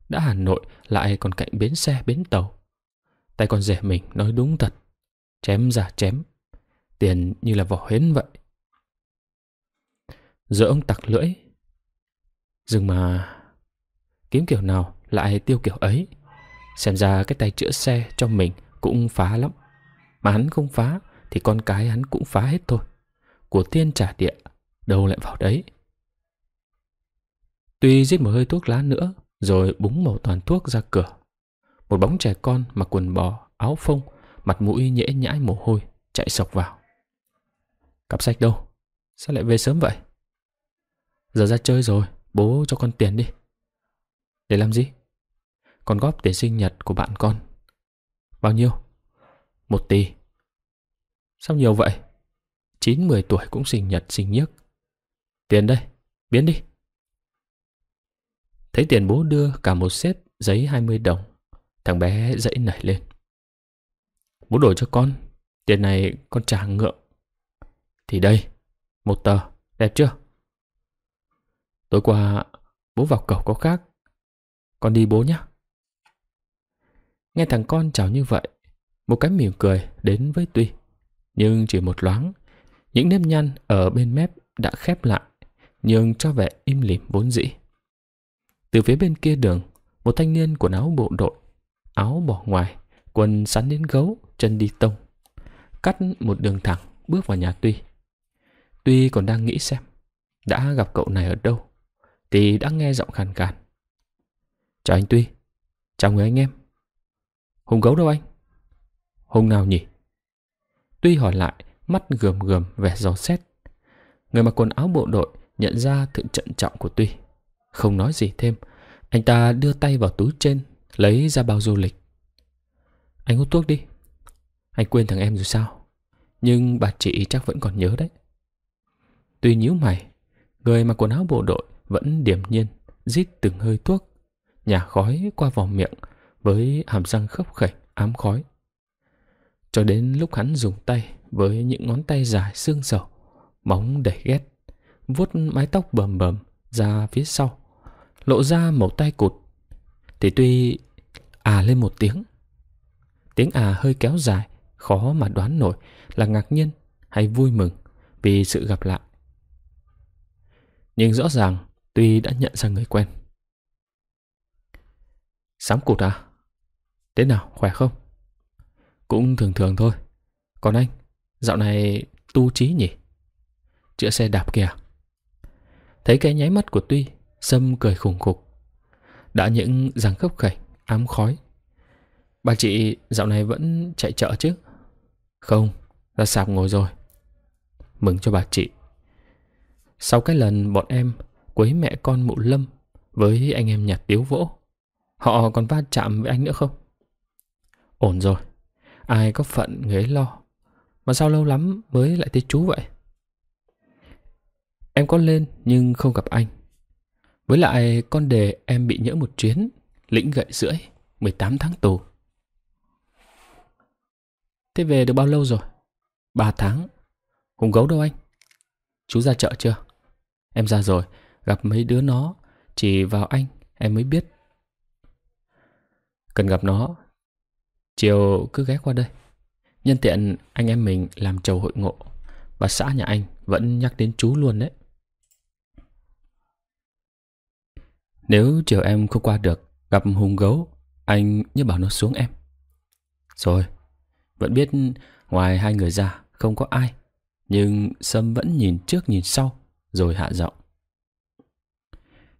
đã Hà Nội lại còn cạnh bến xe bến tàu. Tay con rể mình nói đúng thật, chém ra chém, tiền như là vỏ hến vậy. Giữa ông tặc lưỡi, dừng mà kiếm kiểu nào lại tiêu kiểu ấy. Xem ra cái tay chữa xe cho mình cũng phá lắm. Mà hắn không phá thì con cái hắn cũng phá hết thôi. Của tiên trả địa, đâu lại vào đấy. Tuy giết một hơi thuốc lá nữa rồi búng màu toàn thuốc ra cửa. Một bóng trẻ con mặc quần bò, áo phông, mặt mũi nhễ nhãi mồ hôi, chạy sọc vào. Cặp sách đâu? Sao lại về sớm vậy? Giờ ra chơi rồi, bố cho con tiền đi. Để làm gì? Con góp tiền sinh nhật của bạn con. Bao nhiêu? Một tỷ. Sao nhiều vậy? 9-10 tuổi cũng sinh nhật sinh nhất Tiền đây, biến đi. Thấy tiền bố đưa cả một xếp giấy 20 đồng Thằng bé dãy nảy lên Bố đổi cho con Tiền này con trả ngượng Thì đây Một tờ Đẹp chưa Tối qua bố vào cầu có khác Con đi bố nhé Nghe thằng con chào như vậy Một cái mỉm cười đến với Tuy Nhưng chỉ một loáng Những nếp nhăn ở bên mép đã khép lại Nhưng cho vẻ im lìm vốn dĩ từ phía bên kia đường, một thanh niên quần áo bộ đội, áo bỏ ngoài, quần sắn đến gấu, chân đi tông. Cắt một đường thẳng, bước vào nhà Tuy. Tuy còn đang nghĩ xem, đã gặp cậu này ở đâu, thì đã nghe giọng khàn khàn. Chào anh Tuy, chào người anh em. Hùng gấu đâu anh? Hùng nào nhỉ? Tuy hỏi lại, mắt gườm gườm vẻ dò xét. Người mặc quần áo bộ đội nhận ra sự trận trọng của Tuy. Không nói gì thêm Anh ta đưa tay vào túi trên Lấy ra bao du lịch Anh hút thuốc đi Anh quên thằng em rồi sao Nhưng bà chị chắc vẫn còn nhớ đấy Tuy nhíu mày Người mặc quần áo bộ đội vẫn điềm nhiên Rít từng hơi thuốc Nhả khói qua vòng miệng Với hàm răng khớp khẩy ám khói Cho đến lúc hắn dùng tay Với những ngón tay dài xương sầu Móng đầy ghét vuốt mái tóc bầm bầm ra phía sau lộ ra một tay cụt. Thì tuy à lên một tiếng. Tiếng à hơi kéo dài, khó mà đoán nổi là ngạc nhiên hay vui mừng vì sự gặp lại. Nhưng rõ ràng tuy đã nhận ra người quen. Sám cụt à? Thế nào, khỏe không? Cũng thường thường thôi. Còn anh, dạo này tu trí nhỉ? Chữa xe đạp kìa. Thấy cái nháy mắt của Tuy Sâm cười khủng khục Đã những dáng khấp khẩy ám khói Bà chị dạo này vẫn chạy chợ chứ Không Ra sạp ngồi rồi Mừng cho bà chị Sau cái lần bọn em Quấy mẹ con mụ lâm Với anh em nhặt tiếu vỗ Họ còn va chạm với anh nữa không Ổn rồi Ai có phận người ấy lo Mà sao lâu lắm mới lại tới chú vậy Em có lên nhưng không gặp anh với lại con đề em bị nhỡ một chuyến, lĩnh gậy rưỡi, 18 tháng tù. Thế về được bao lâu rồi? 3 tháng. Hùng gấu đâu anh? Chú ra chợ chưa? Em ra rồi, gặp mấy đứa nó, chỉ vào anh em mới biết. Cần gặp nó, chiều cứ ghé qua đây. Nhân tiện anh em mình làm chầu hội ngộ, bà xã nhà anh vẫn nhắc đến chú luôn đấy. Nếu chiều em không qua được Gặp hung gấu Anh nhớ bảo nó xuống em Rồi Vẫn biết ngoài hai người ra Không có ai Nhưng Sâm vẫn nhìn trước nhìn sau Rồi hạ giọng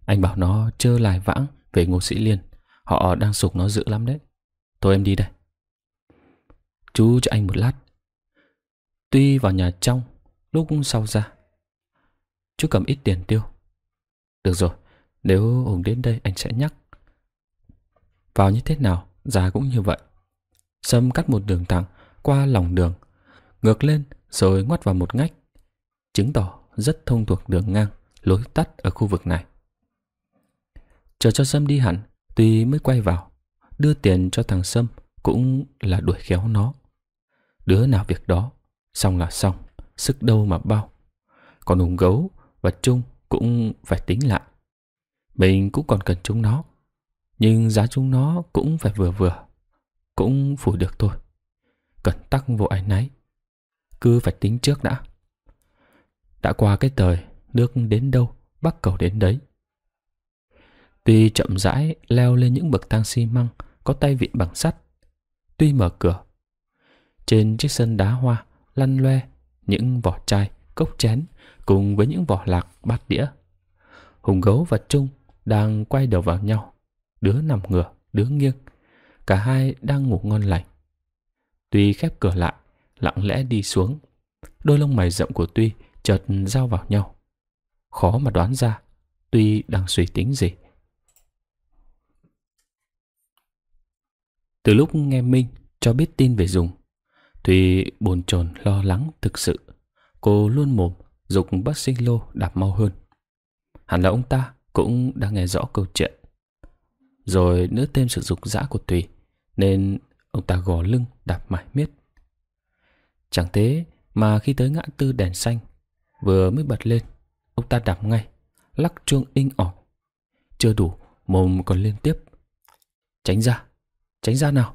Anh bảo nó chơ lại vãng Về Ngô Sĩ Liên Họ đang sục nó dữ lắm đấy Thôi em đi đây Chú cho anh một lát Tuy vào nhà trong Lúc sau ra Chú cầm ít tiền tiêu Được rồi nếu Hùng đến đây anh sẽ nhắc Vào như thế nào Giá cũng như vậy Sâm cắt một đường thẳng qua lòng đường Ngược lên rồi ngoắt vào một ngách Chứng tỏ rất thông thuộc đường ngang Lối tắt ở khu vực này Chờ cho Sâm đi hẳn Tuy mới quay vào Đưa tiền cho thằng Sâm Cũng là đuổi khéo nó Đứa nào việc đó Xong là xong Sức đâu mà bao Còn Hùng Gấu và Trung cũng phải tính lại mình cũng còn cần chúng nó Nhưng giá chúng nó cũng phải vừa vừa Cũng phủ được thôi Cần tắc vội ánh náy Cứ phải tính trước đã Đã qua cái thời Nước đến đâu bắt cầu đến đấy Tuy chậm rãi leo lên những bậc thang xi măng Có tay vịn bằng sắt Tuy mở cửa Trên chiếc sân đá hoa Lăn loe những vỏ chai Cốc chén cùng với những vỏ lạc bát đĩa Hùng gấu và Trung đang quay đầu vào nhau, đứa nằm ngửa, đứa nghiêng. Cả hai đang ngủ ngon lành. Tuy khép cửa lại, lặng lẽ đi xuống. Đôi lông mày rộng của Tuy chợt giao vào nhau. Khó mà đoán ra Tuy đang suy tính gì. Từ lúc nghe Minh cho biết tin về Dùng, Tuy bồn chồn lo lắng thực sự. Cô luôn mồm dục bác sinh lô đạp mau hơn. Hẳn là ông ta cũng đã nghe rõ câu chuyện. Rồi nữa tên sử dụng dã của Tùy, nên ông ta gò lưng đạp mãi miết. Chẳng thế mà khi tới ngã tư đèn xanh, vừa mới bật lên, ông ta đạp ngay, lắc chuông inh ỏi. Chưa đủ, mồm còn liên tiếp. Tránh ra, tránh ra nào.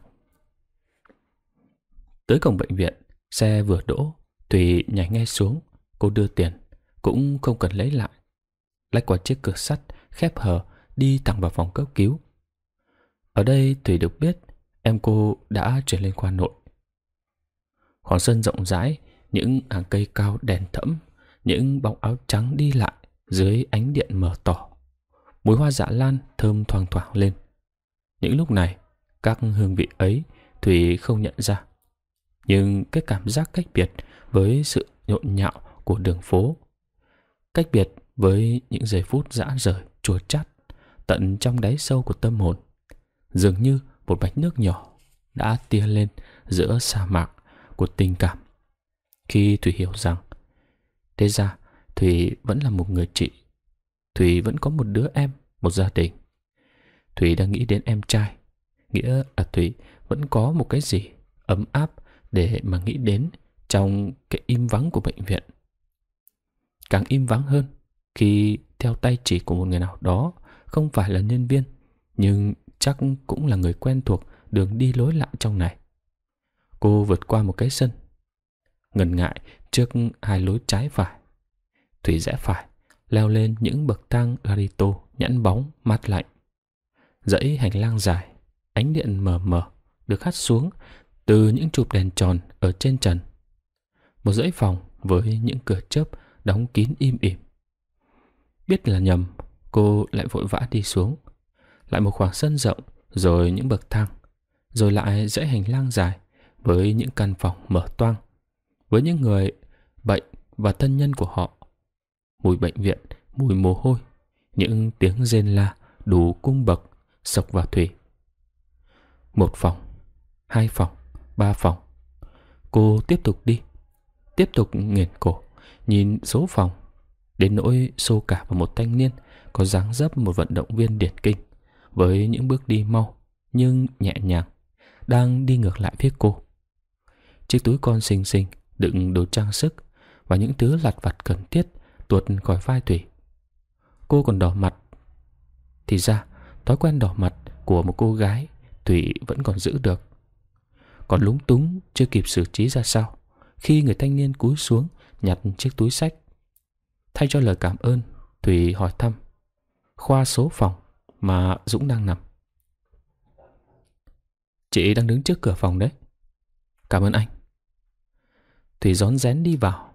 Tới cổng bệnh viện, xe vừa đỗ, Tùy nhảy ngay xuống, cô đưa tiền, cũng không cần lấy lại lách qua chiếc cửa sắt khép hờ đi thẳng vào phòng cấp cứu. Ở đây Thủy được biết em cô đã chuyển lên khoa nội. Khoảng sân rộng rãi, những hàng cây cao đèn thẫm, những bóng áo trắng đi lại dưới ánh điện mở tỏ. Mùi hoa dạ lan thơm thoang thoảng lên. Những lúc này, các hương vị ấy Thủy không nhận ra. Nhưng cái cảm giác cách biệt với sự nhộn nhạo của đường phố. Cách biệt với những giây phút dã rời chua chát tận trong đáy sâu của tâm hồn dường như một bạch nước nhỏ đã tia lên giữa sa mạc của tình cảm khi thủy hiểu rằng thế ra thủy vẫn là một người chị thủy vẫn có một đứa em một gia đình thủy đang nghĩ đến em trai nghĩa là thủy vẫn có một cái gì ấm áp để mà nghĩ đến trong cái im vắng của bệnh viện càng im vắng hơn khi theo tay chỉ của một người nào đó không phải là nhân viên nhưng chắc cũng là người quen thuộc đường đi lối lại trong này cô vượt qua một cái sân ngần ngại trước hai lối trái phải thủy rẽ phải leo lên những bậc thang garito nhẵn bóng mát lạnh dãy hành lang dài ánh điện mờ mờ được hắt xuống từ những chụp đèn tròn ở trên trần một dãy phòng với những cửa chớp đóng kín im ỉm Biết là nhầm, cô lại vội vã đi xuống. Lại một khoảng sân rộng, rồi những bậc thang, rồi lại dãy hành lang dài với những căn phòng mở toang, với những người bệnh và thân nhân của họ. Mùi bệnh viện, mùi mồ hôi, những tiếng rên la đủ cung bậc sộc vào thủy. Một phòng, hai phòng, ba phòng. Cô tiếp tục đi, tiếp tục nghiền cổ, nhìn số phòng Đến nỗi xô cả vào một thanh niên Có dáng dấp một vận động viên điển kinh Với những bước đi mau Nhưng nhẹ nhàng Đang đi ngược lại phía cô Chiếc túi con xinh xinh Đựng đồ trang sức Và những thứ lặt vặt cần thiết Tuột khỏi vai Thủy Cô còn đỏ mặt Thì ra thói quen đỏ mặt Của một cô gái Thủy vẫn còn giữ được Còn lúng túng chưa kịp xử trí ra sao Khi người thanh niên cúi xuống Nhặt chiếc túi sách Thay cho lời cảm ơn, Thủy hỏi thăm khoa số phòng mà Dũng đang nằm. Chị đang đứng trước cửa phòng đấy. Cảm ơn anh. Thủy rón rén đi vào.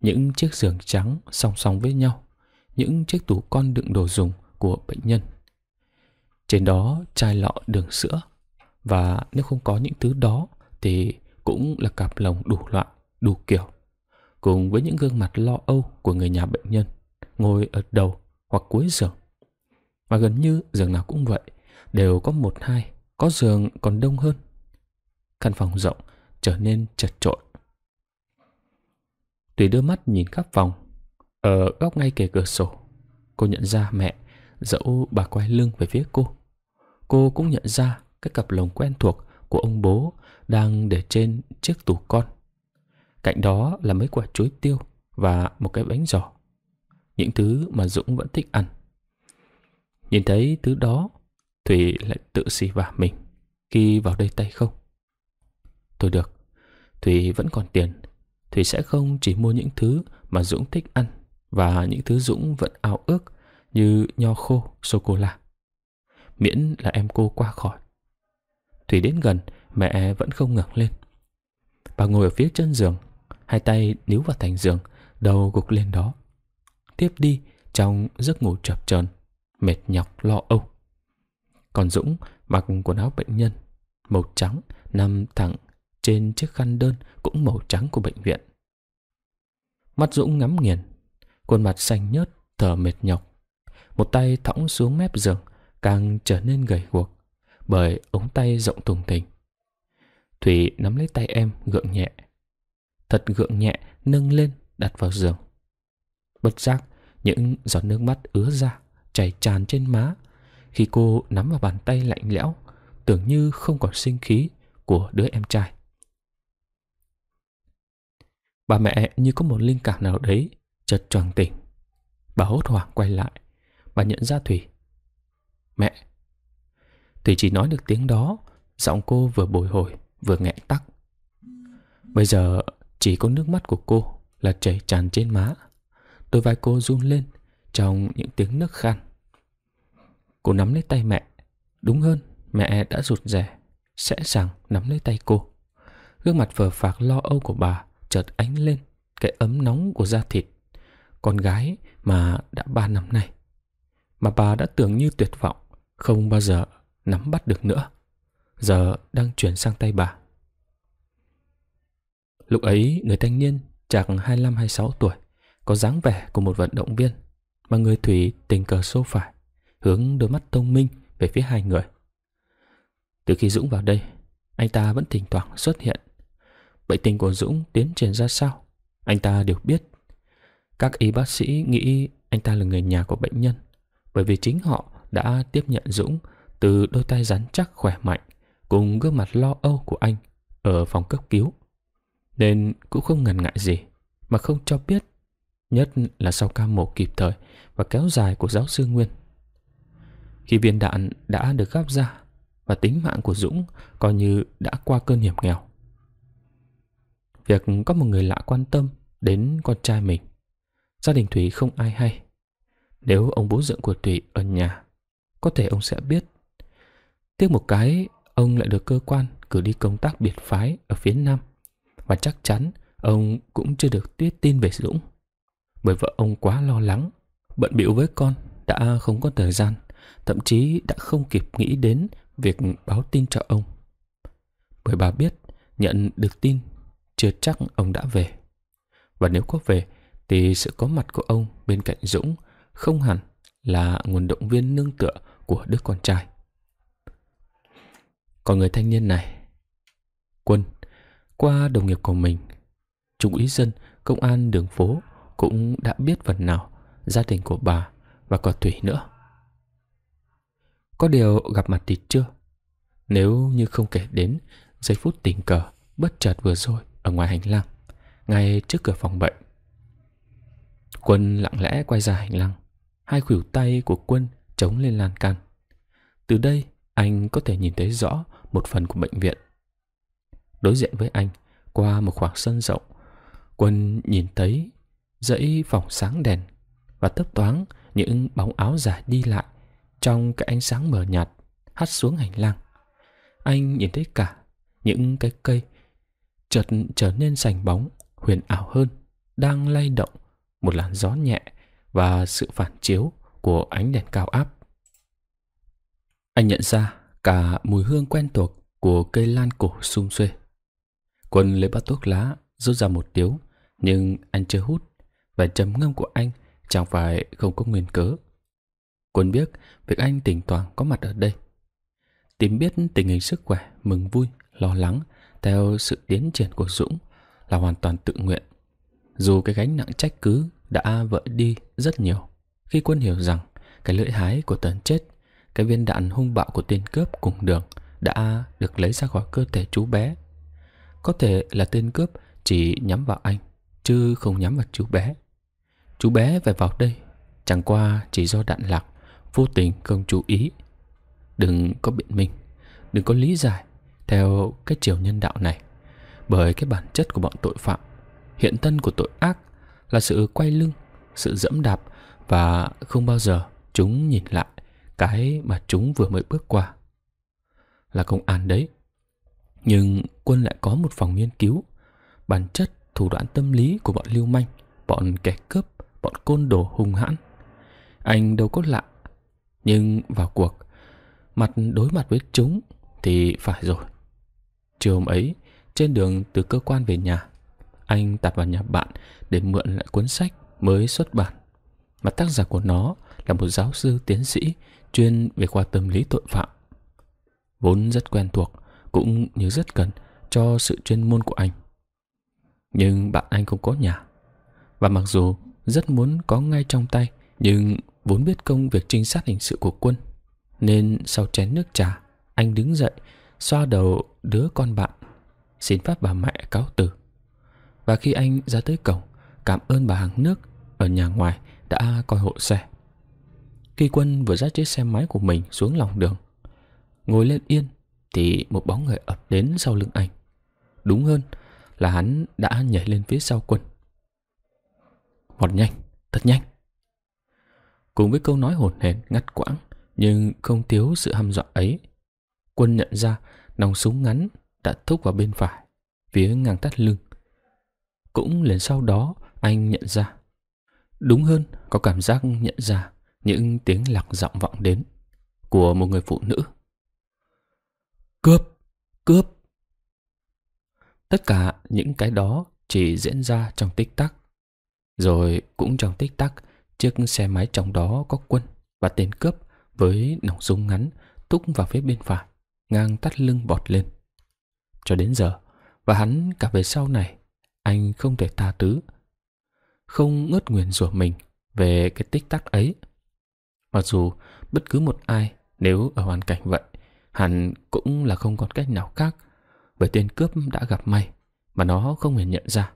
Những chiếc giường trắng song song với nhau. Những chiếc tủ con đựng đồ dùng của bệnh nhân. Trên đó chai lọ đường sữa. Và nếu không có những thứ đó thì cũng là cặp lồng đủ loại, đủ kiểu cùng với những gương mặt lo âu của người nhà bệnh nhân ngồi ở đầu hoặc cuối giường. Và gần như giường nào cũng vậy, đều có một hai, có giường còn đông hơn. Căn phòng rộng trở nên chật trội. Tùy đưa mắt nhìn khắp phòng, ở góc ngay kề cửa sổ, cô nhận ra mẹ, dẫu bà quay lưng về phía cô. Cô cũng nhận ra cái cặp lồng quen thuộc của ông bố đang để trên chiếc tủ con Cạnh đó là mấy quả chuối tiêu và một cái bánh giò. Những thứ mà Dũng vẫn thích ăn. Nhìn thấy thứ đó, Thủy lại tự xì vả mình khi vào đây tay không. Thôi được, Thủy vẫn còn tiền. Thủy sẽ không chỉ mua những thứ mà Dũng thích ăn và những thứ Dũng vẫn ao ước như nho khô, sô-cô-la. Miễn là em cô qua khỏi. Thủy đến gần, mẹ vẫn không ngẩng lên. Bà ngồi ở phía chân giường hai tay níu vào thành giường, đầu gục lên đó. Tiếp đi, trong giấc ngủ chập chờn, mệt nhọc lo âu. Còn Dũng mặc quần áo bệnh nhân, màu trắng, nằm thẳng trên chiếc khăn đơn cũng màu trắng của bệnh viện. Mắt Dũng ngắm nghiền, khuôn mặt xanh nhớt, thở mệt nhọc. Một tay thõng xuống mép giường, càng trở nên gầy guộc bởi ống tay rộng thùng thình. Thủy nắm lấy tay em gượng nhẹ, thật gượng nhẹ nâng lên đặt vào giường. Bất giác, những giọt nước mắt ứa ra, chảy tràn trên má. Khi cô nắm vào bàn tay lạnh lẽo, tưởng như không còn sinh khí của đứa em trai. Bà mẹ như có một linh cảm nào đấy, chợt choàng tỉnh. Bà hốt hoảng quay lại, bà nhận ra Thủy. Mẹ! Thủy chỉ nói được tiếng đó, giọng cô vừa bồi hồi, vừa nghẹn tắc. Bây giờ chỉ có nước mắt của cô là chảy tràn trên má. Đôi vai cô run lên trong những tiếng nấc khan. Cô nắm lấy tay mẹ. Đúng hơn, mẹ đã rụt rè, sẽ sàng nắm lấy tay cô. Gương mặt phờ phạc lo âu của bà chợt ánh lên cái ấm nóng của da thịt. Con gái mà đã ba năm nay. Mà bà đã tưởng như tuyệt vọng, không bao giờ nắm bắt được nữa. Giờ đang chuyển sang tay bà. Lúc ấy, người thanh niên chạc 25-26 tuổi, có dáng vẻ của một vận động viên, mà người Thủy tình cờ xô phải, hướng đôi mắt thông minh về phía hai người. Từ khi Dũng vào đây, anh ta vẫn thỉnh thoảng xuất hiện. Bệnh tình của Dũng tiến triển ra sao, anh ta đều biết. Các y bác sĩ nghĩ anh ta là người nhà của bệnh nhân, bởi vì chính họ đã tiếp nhận Dũng từ đôi tay rắn chắc khỏe mạnh cùng gương mặt lo âu của anh ở phòng cấp cứu nên cũng không ngần ngại gì mà không cho biết, nhất là sau ca mổ kịp thời và kéo dài của giáo sư Nguyên. Khi viên đạn đã được gắp ra và tính mạng của Dũng coi như đã qua cơn hiểm nghèo. Việc có một người lạ quan tâm đến con trai mình, gia đình Thủy không ai hay. Nếu ông bố dựng của Thủy ở nhà, có thể ông sẽ biết. Tiếc một cái, ông lại được cơ quan cử đi công tác biệt phái ở phía Nam và chắc chắn ông cũng chưa được Tuyết tin về Dũng. Bởi vợ ông quá lo lắng, bận bịu với con đã không có thời gian, thậm chí đã không kịp nghĩ đến việc báo tin cho ông. Bởi bà biết nhận được tin chưa chắc ông đã về. Và nếu có về thì sự có mặt của ông bên cạnh Dũng không hẳn là nguồn động viên nương tựa của đứa con trai. Còn người thanh niên này, Quân qua đồng nghiệp của mình, Trung úy dân, công an đường phố cũng đã biết phần nào gia đình của bà và còn Thủy nữa. Có điều gặp mặt thì chưa? Nếu như không kể đến giây phút tình cờ bất chợt vừa rồi ở ngoài hành lang, ngay trước cửa phòng bệnh. Quân lặng lẽ quay ra hành lang, hai khuỷu tay của Quân chống lên lan can. Từ đây, anh có thể nhìn thấy rõ một phần của bệnh viện đối diện với anh qua một khoảng sân rộng. Quân nhìn thấy dãy phòng sáng đèn và tấp thoáng những bóng áo dài đi lại trong cái ánh sáng mờ nhạt hắt xuống hành lang. Anh nhìn thấy cả những cái cây chợt trở nên sành bóng, huyền ảo hơn, đang lay động một làn gió nhẹ và sự phản chiếu của ánh đèn cao áp. Anh nhận ra cả mùi hương quen thuộc của cây lan cổ sum xuê Quân lấy bát thuốc lá, rút ra một điếu, nhưng anh chưa hút, và trầm ngâm của anh chẳng phải không có nguyên cớ. Quân biết việc anh tỉnh toàn có mặt ở đây. Tìm biết tình hình sức khỏe, mừng vui, lo lắng theo sự tiến triển của Dũng là hoàn toàn tự nguyện. Dù cái gánh nặng trách cứ đã vỡ đi rất nhiều, khi quân hiểu rằng cái lưỡi hái của tần chết, cái viên đạn hung bạo của tên cướp cùng đường đã được lấy ra khỏi cơ thể chú bé có thể là tên cướp chỉ nhắm vào anh Chứ không nhắm vào chú bé Chú bé phải vào đây Chẳng qua chỉ do đạn lạc Vô tình không chú ý Đừng có biện minh Đừng có lý giải Theo cái chiều nhân đạo này Bởi cái bản chất của bọn tội phạm Hiện thân của tội ác Là sự quay lưng Sự dẫm đạp Và không bao giờ chúng nhìn lại Cái mà chúng vừa mới bước qua Là công an đấy nhưng quân lại có một phòng nghiên cứu Bản chất thủ đoạn tâm lý của bọn lưu manh Bọn kẻ cướp Bọn côn đồ hung hãn Anh đâu có lạ Nhưng vào cuộc Mặt đối mặt với chúng Thì phải rồi Chiều hôm ấy Trên đường từ cơ quan về nhà Anh tạt vào nhà bạn Để mượn lại cuốn sách mới xuất bản Mà tác giả của nó Là một giáo sư tiến sĩ Chuyên về khoa tâm lý tội phạm Vốn rất quen thuộc cũng như rất cần cho sự chuyên môn của anh. Nhưng bạn anh không có nhà. Và mặc dù rất muốn có ngay trong tay, nhưng vốn biết công việc trinh sát hình sự của quân, nên sau chén nước trà, anh đứng dậy, xoa đầu đứa con bạn, xin phép bà mẹ cáo từ. Và khi anh ra tới cổng, cảm ơn bà hàng nước ở nhà ngoài đã coi hộ xe. Khi quân vừa dắt chiếc xe máy của mình xuống lòng đường, ngồi lên yên thì một bóng người ập đến sau lưng anh. Đúng hơn là hắn đã nhảy lên phía sau quân. Vọt nhanh, thật nhanh. Cùng với câu nói hồn hển ngắt quãng nhưng không thiếu sự hăm dọa ấy, quân nhận ra nòng súng ngắn đã thúc vào bên phải, phía ngang thắt lưng. Cũng liền sau đó anh nhận ra, đúng hơn có cảm giác nhận ra những tiếng lạc giọng vọng đến của một người phụ nữ Cướp! Cướp! Tất cả những cái đó chỉ diễn ra trong tích tắc. Rồi cũng trong tích tắc, chiếc xe máy trong đó có quân và tên cướp với nòng súng ngắn túc vào phía bên phải, ngang tắt lưng bọt lên. Cho đến giờ, và hắn cả về sau này, anh không thể tha thứ. Không ngớt nguyền rủa mình về cái tích tắc ấy. Mặc dù bất cứ một ai nếu ở hoàn cảnh vậy Hẳn cũng là không còn cách nào khác Bởi tên cướp đã gặp may Mà nó không hề nhận ra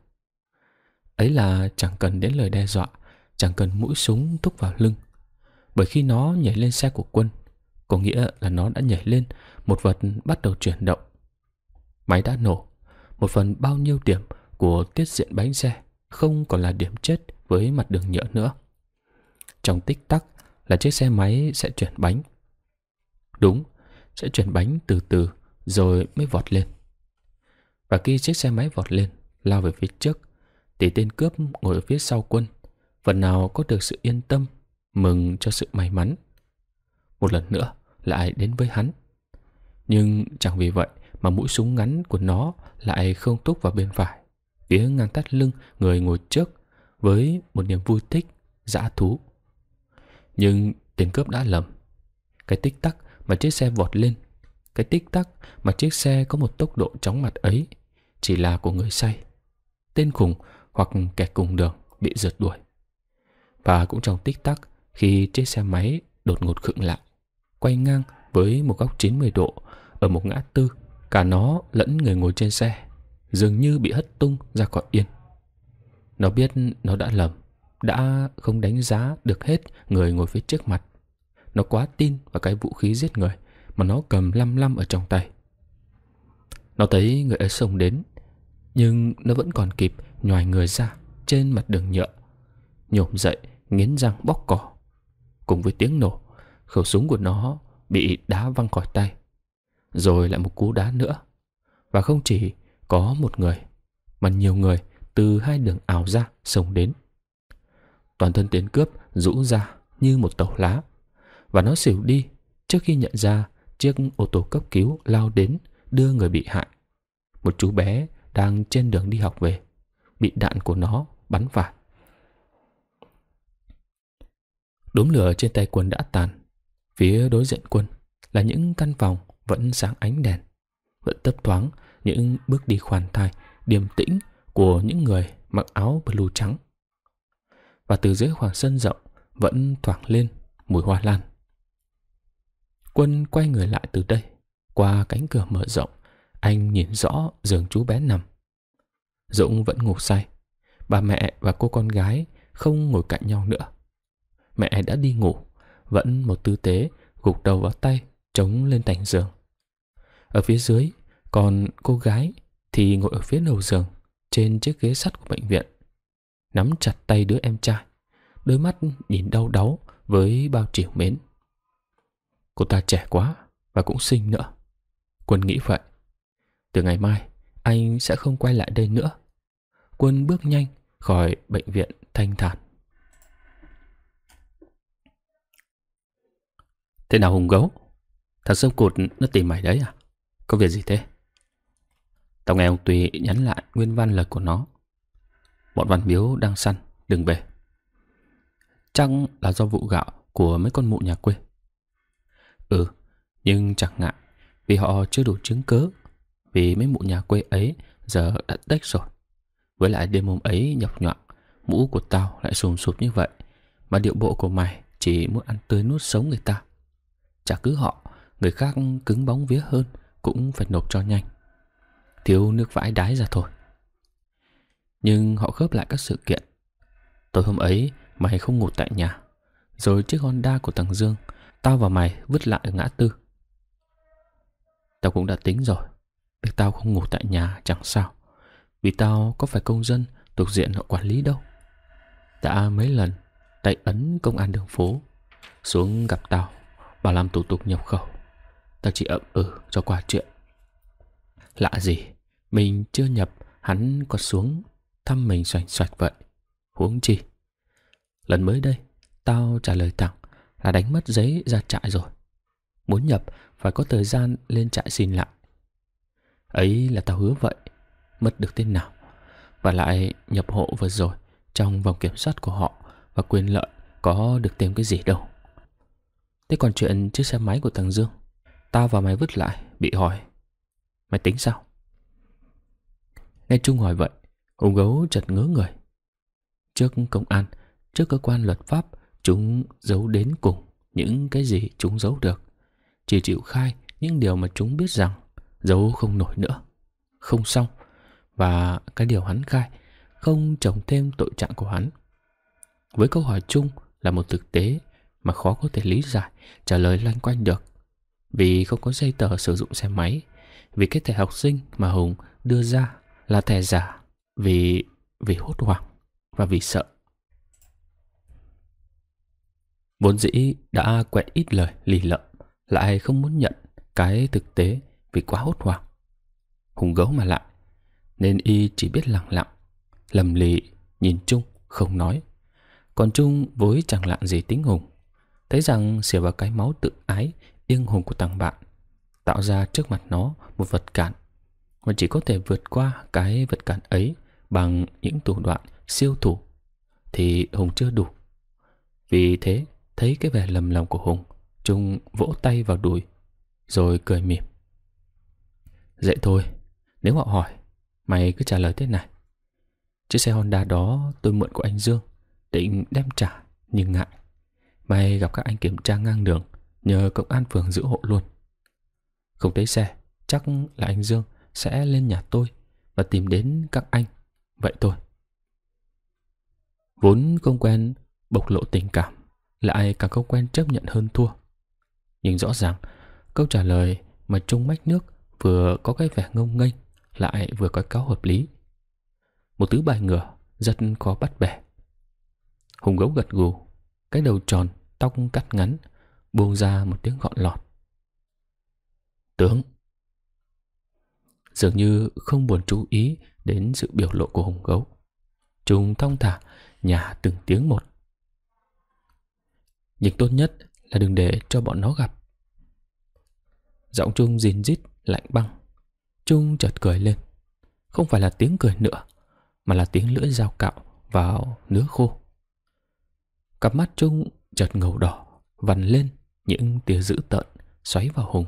Ấy là chẳng cần đến lời đe dọa Chẳng cần mũi súng thúc vào lưng Bởi khi nó nhảy lên xe của quân Có nghĩa là nó đã nhảy lên Một vật bắt đầu chuyển động Máy đã nổ Một phần bao nhiêu điểm của tiết diện bánh xe Không còn là điểm chết với mặt đường nhựa nữa Trong tích tắc là chiếc xe máy sẽ chuyển bánh Đúng sẽ chuyển bánh từ từ rồi mới vọt lên. Và khi chiếc xe máy vọt lên, lao về phía trước, thì tên cướp ngồi ở phía sau quân, phần nào có được sự yên tâm, mừng cho sự may mắn. Một lần nữa, lại đến với hắn. Nhưng chẳng vì vậy mà mũi súng ngắn của nó lại không túc vào bên phải, phía ngang tắt lưng người ngồi trước với một niềm vui thích, dã thú. Nhưng tên cướp đã lầm. Cái tích tắc mà chiếc xe vọt lên. Cái tích tắc mà chiếc xe có một tốc độ chóng mặt ấy chỉ là của người say. Tên khủng hoặc kẻ cùng đường bị rượt đuổi. Và cũng trong tích tắc khi chiếc xe máy đột ngột khựng lại, quay ngang với một góc 90 độ ở một ngã tư, cả nó lẫn người ngồi trên xe, dường như bị hất tung ra khỏi yên. Nó biết nó đã lầm, đã không đánh giá được hết người ngồi phía trước mặt nó quá tin vào cái vũ khí giết người Mà nó cầm lăm lăm ở trong tay Nó thấy người ấy xông đến Nhưng nó vẫn còn kịp nhòi người ra Trên mặt đường nhựa Nhổm dậy nghiến răng bóc cỏ Cùng với tiếng nổ Khẩu súng của nó bị đá văng khỏi tay Rồi lại một cú đá nữa Và không chỉ có một người Mà nhiều người từ hai đường ảo ra sông đến Toàn thân tiến cướp rũ ra như một tàu lá và nó xỉu đi trước khi nhận ra chiếc ô tô cấp cứu lao đến đưa người bị hại. Một chú bé đang trên đường đi học về, bị đạn của nó bắn phải. Đốm lửa trên tay quân đã tàn. Phía đối diện quân là những căn phòng vẫn sáng ánh đèn, vẫn tấp thoáng những bước đi khoan thai, điềm tĩnh của những người mặc áo blue trắng. Và từ dưới khoảng sân rộng vẫn thoảng lên mùi hoa lan. Quân quay người lại từ đây. Qua cánh cửa mở rộng, anh nhìn rõ giường chú bé nằm. Dũng vẫn ngủ say. Bà mẹ và cô con gái không ngồi cạnh nhau nữa. Mẹ đã đi ngủ, vẫn một tư thế gục đầu vào tay, chống lên thành giường. Ở phía dưới, còn cô gái thì ngồi ở phía đầu giường, trên chiếc ghế sắt của bệnh viện. Nắm chặt tay đứa em trai, đôi mắt nhìn đau đớn với bao triều mến. Cô ta trẻ quá và cũng xinh nữa. Quân nghĩ vậy. Từ ngày mai, anh sẽ không quay lại đây nữa. Quân bước nhanh khỏi bệnh viện thanh thản. Thế nào hùng gấu? Thằng sông cụt nó tìm mày đấy à? Có việc gì thế? Tao nghe ông Tùy nhắn lại nguyên văn lời của nó. Bọn văn biếu đang săn, đừng về. Chắc là do vụ gạo của mấy con mụ nhà quê. Ừ, nhưng chẳng ngại, vì họ chưa đủ chứng cứ vì mấy mụ nhà quê ấy giờ đã tách rồi. Với lại đêm hôm ấy nhọc nhọn, mũ của tao lại sùm sụp như vậy, mà điệu bộ của mày chỉ muốn ăn tươi nuốt sống người ta. Chả cứ họ, người khác cứng bóng vía hơn cũng phải nộp cho nhanh. Thiếu nước vãi đái ra thôi. Nhưng họ khớp lại các sự kiện. Tối hôm ấy, mày không ngủ tại nhà. Rồi chiếc Honda của thằng Dương Tao và mày vứt lại ở ngã tư Tao cũng đã tính rồi Việc tao không ngủ tại nhà chẳng sao Vì tao có phải công dân thuộc diện họ quản lý đâu Đã mấy lần tay ấn công an đường phố Xuống gặp tao Bảo làm thủ tục nhập khẩu Tao chỉ ậm ừ cho qua chuyện Lạ gì Mình chưa nhập Hắn còn xuống Thăm mình xoành xoạch vậy Huống chi Lần mới đây Tao trả lời thẳng là đánh mất giấy ra trại rồi. Muốn nhập phải có thời gian lên trại xin lại. Ấy là tao hứa vậy, mất được tên nào. Và lại nhập hộ vừa rồi, trong vòng kiểm soát của họ và quyền lợi có được thêm cái gì đâu. Thế còn chuyện chiếc xe máy của thằng Dương, tao và mày vứt lại, bị hỏi. Mày tính sao? Nghe Trung hỏi vậy, Hùng gấu chợt ngớ người. Trước công an, trước cơ quan luật pháp Chúng giấu đến cùng những cái gì chúng giấu được. Chỉ chịu khai những điều mà chúng biết rằng giấu không nổi nữa. Không xong. Và cái điều hắn khai không chồng thêm tội trạng của hắn. Với câu hỏi chung là một thực tế mà khó có thể lý giải, trả lời loanh quanh được. Vì không có giấy tờ sử dụng xe máy, vì cái thẻ học sinh mà Hùng đưa ra là thẻ giả, vì vì hốt hoảng và vì sợ. Vốn dĩ đã quẹt ít lời lì lợm Lại không muốn nhận cái thực tế vì quá hốt hoảng Hùng gấu mà lại Nên y chỉ biết lặng lặng Lầm lì nhìn Trung không nói Còn Trung với chẳng lạng gì tính Hùng Thấy rằng xỉa vào cái máu tự ái Yên hùng của thằng bạn Tạo ra trước mặt nó một vật cản Mà chỉ có thể vượt qua cái vật cản ấy Bằng những thủ đoạn siêu thủ Thì Hùng chưa đủ Vì thế Thấy cái vẻ lầm lòng của Hùng Trung vỗ tay vào đùi Rồi cười mỉm Dễ thôi Nếu họ hỏi Mày cứ trả lời thế này Chiếc xe Honda đó tôi mượn của anh Dương Định đem trả nhưng ngại May gặp các anh kiểm tra ngang đường Nhờ công an phường giữ hộ luôn Không thấy xe Chắc là anh Dương sẽ lên nhà tôi Và tìm đến các anh Vậy thôi Vốn không quen bộc lộ tình cảm là ai càng không quen chấp nhận hơn thua. Nhưng rõ ràng, câu trả lời mà Trung mách nước vừa có cái vẻ ngông nghênh lại vừa có cáo hợp lý. Một thứ bài ngửa rất khó bắt bẻ. Hùng gấu gật gù, cái đầu tròn, tóc cắt ngắn, buông ra một tiếng gọn lọt. Tướng Dường như không buồn chú ý đến sự biểu lộ của hùng gấu. trung thong thả, nhả từng tiếng một nhưng tốt nhất là đừng để cho bọn nó gặp. Giọng Trung rìn rít, lạnh băng. Trung chợt cười lên. Không phải là tiếng cười nữa, mà là tiếng lưỡi dao cạo vào nứa khô. Cặp mắt Trung chợt ngầu đỏ, vằn lên những tia dữ tợn xoáy vào Hùng.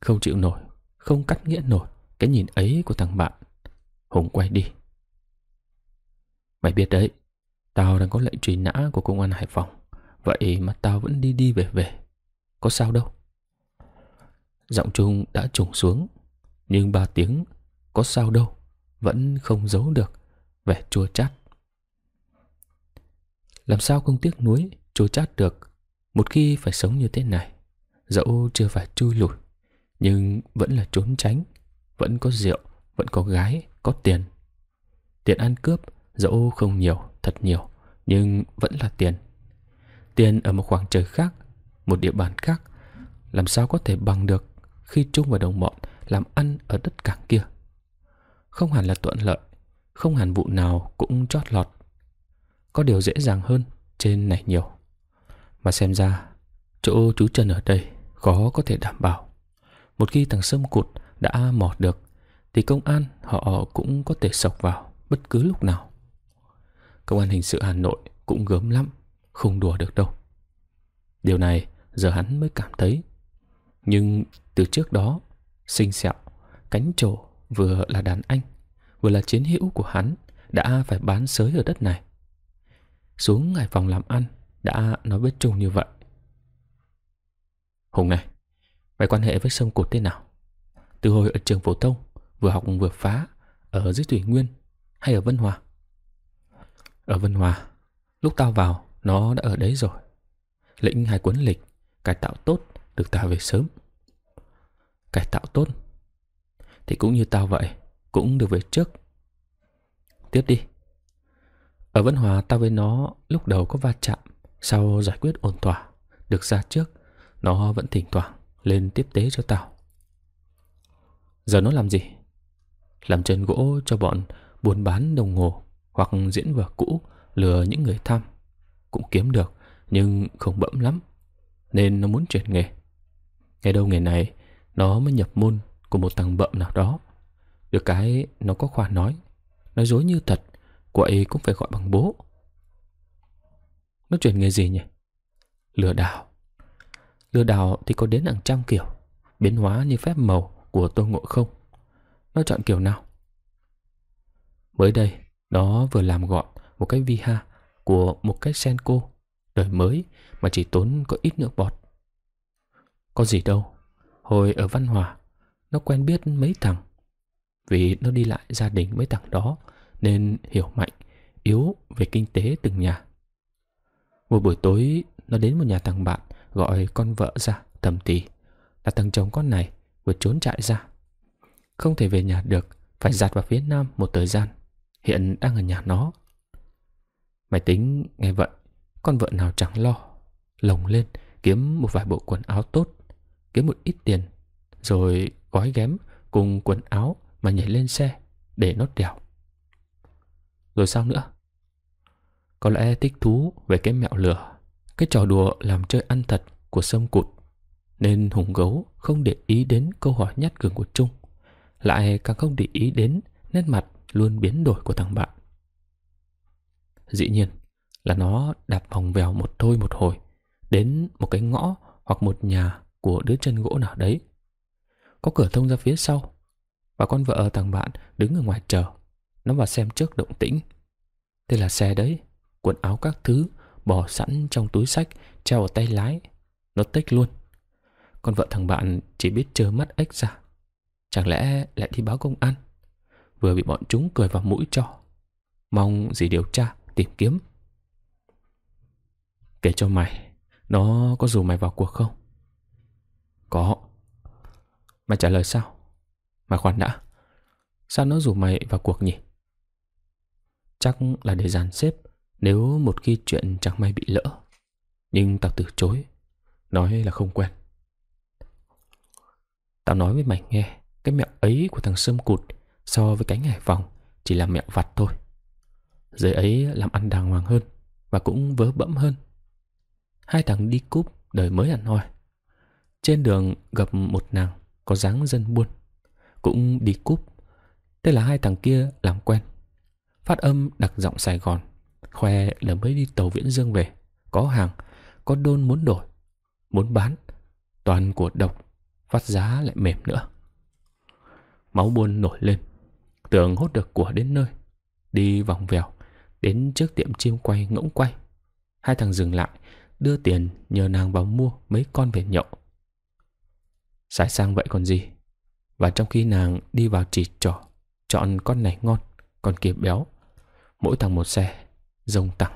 Không chịu nổi, không cắt nghĩa nổi cái nhìn ấy của thằng bạn. Hùng quay đi. Mày biết đấy, tao đang có lệnh truy nã của công an Hải Phòng. Vậy mà tao vẫn đi đi về về Có sao đâu Giọng Trung đã trùng xuống Nhưng ba tiếng Có sao đâu Vẫn không giấu được Vẻ chua chát Làm sao không tiếc nuối Chua chát được Một khi phải sống như thế này Dẫu chưa phải chui lùi Nhưng vẫn là trốn tránh Vẫn có rượu Vẫn có gái Có tiền Tiền ăn cướp Dẫu không nhiều Thật nhiều Nhưng vẫn là tiền tiền ở một khoảng trời khác, một địa bàn khác, làm sao có thể bằng được khi Trung và đồng bọn làm ăn ở đất cảng kia. Không hẳn là thuận lợi, không hẳn vụ nào cũng chót lọt. Có điều dễ dàng hơn trên này nhiều. Mà xem ra, chỗ chú Trần ở đây khó có thể đảm bảo. Một khi thằng Sâm Cụt đã mò được, thì công an họ cũng có thể sọc vào bất cứ lúc nào. Công an hình sự Hà Nội cũng gớm lắm không đùa được đâu. Điều này giờ hắn mới cảm thấy. Nhưng từ trước đó, sinh sẹo, cánh trổ vừa là đàn anh, vừa là chiến hữu của hắn đã phải bán sới ở đất này. Xuống ngài phòng làm ăn đã nói với Trung như vậy. Hùng này, mày quan hệ với sông cột thế nào? Từ hồi ở trường phổ thông, vừa học vừa phá, ở dưới Thủy Nguyên hay ở Vân Hòa? Ở Vân Hòa, lúc tao vào nó đã ở đấy rồi. Lĩnh hai cuốn lịch, cải tạo tốt được ta về sớm. Cải tạo tốt thì cũng như tao vậy, cũng được về trước. Tiếp đi. Ở Vân Hòa tao với nó lúc đầu có va chạm, sau giải quyết ổn thỏa, được ra trước, nó vẫn thỉnh thoảng lên tiếp tế cho tao. Giờ nó làm gì? Làm chân gỗ cho bọn buôn bán đồng hồ hoặc diễn vở cũ lừa những người tham cũng kiếm được nhưng không bẫm lắm nên nó muốn chuyển nghề ngay đâu nghề này nó mới nhập môn của một thằng bậm nào đó được cái nó có khoa nói nói dối như thật quậy cũng phải gọi bằng bố nó chuyển nghề gì nhỉ lừa đảo lừa đảo thì có đến hàng trăm kiểu biến hóa như phép màu của tôn ngộ không nó chọn kiểu nào mới đây nó vừa làm gọn một cái vi ha của một cái cô đời mới mà chỉ tốn có ít nước bọt. Có gì đâu, hồi ở Văn Hòa, nó quen biết mấy thằng. Vì nó đi lại gia đình mấy thằng đó nên hiểu mạnh, yếu về kinh tế từng nhà. Một buổi tối, nó đến một nhà thằng bạn gọi con vợ ra thầm tì là thằng chồng con này vừa trốn trại ra. Không thể về nhà được, phải giặt vào phía Nam một thời gian. Hiện đang ở nhà nó mày tính nghe vậy Con vợ nào chẳng lo Lồng lên kiếm một vài bộ quần áo tốt Kiếm một ít tiền Rồi gói ghém cùng quần áo Mà nhảy lên xe để nó đèo Rồi sao nữa Có lẽ thích thú về cái mẹo lửa Cái trò đùa làm chơi ăn thật của sâm cụt Nên hùng gấu không để ý đến câu hỏi nhát gừng của Trung Lại càng không để ý đến nét mặt luôn biến đổi của thằng bạn Dĩ nhiên là nó đạp vòng vèo một thôi một hồi đến một cái ngõ hoặc một nhà của đứa chân gỗ nào đấy. Có cửa thông ra phía sau và con vợ thằng bạn đứng ở ngoài chờ. Nó vào xem trước động tĩnh. Thế là xe đấy, quần áo các thứ bỏ sẵn trong túi sách treo ở tay lái. Nó tích luôn. Con vợ thằng bạn chỉ biết chờ mắt ếch ra. Chẳng lẽ lại đi báo công an? Vừa bị bọn chúng cười vào mũi cho. Mong gì điều tra tìm kiếm Kể cho mày Nó có dù mày vào cuộc không? Có Mày trả lời sao? mày khoan đã Sao nó rủ mày vào cuộc nhỉ? Chắc là để dàn xếp Nếu một khi chuyện chẳng may bị lỡ Nhưng tao từ chối Nói là không quen Tao nói với mày nghe Cái mẹo ấy của thằng Sâm Cụt So với cánh hải phòng Chỉ là mẹo vặt thôi Giới ấy làm ăn đàng hoàng hơn Và cũng vớ bẫm hơn Hai thằng đi cúp đời mới hẳn hoi Trên đường gặp một nàng Có dáng dân buôn Cũng đi cúp Thế là hai thằng kia làm quen Phát âm đặc giọng Sài Gòn Khoe là mới đi tàu Viễn Dương về Có hàng, có đôn muốn đổi Muốn bán Toàn của độc Phát giá lại mềm nữa Máu buôn nổi lên Tưởng hốt được của đến nơi Đi vòng vèo Đến trước tiệm chim quay ngỗng quay Hai thằng dừng lại Đưa tiền nhờ nàng vào mua mấy con về nhậu Sải sang vậy còn gì Và trong khi nàng đi vào chỉ trỏ Chọn con này ngon Con kia béo Mỗi thằng một xe Rồng tặng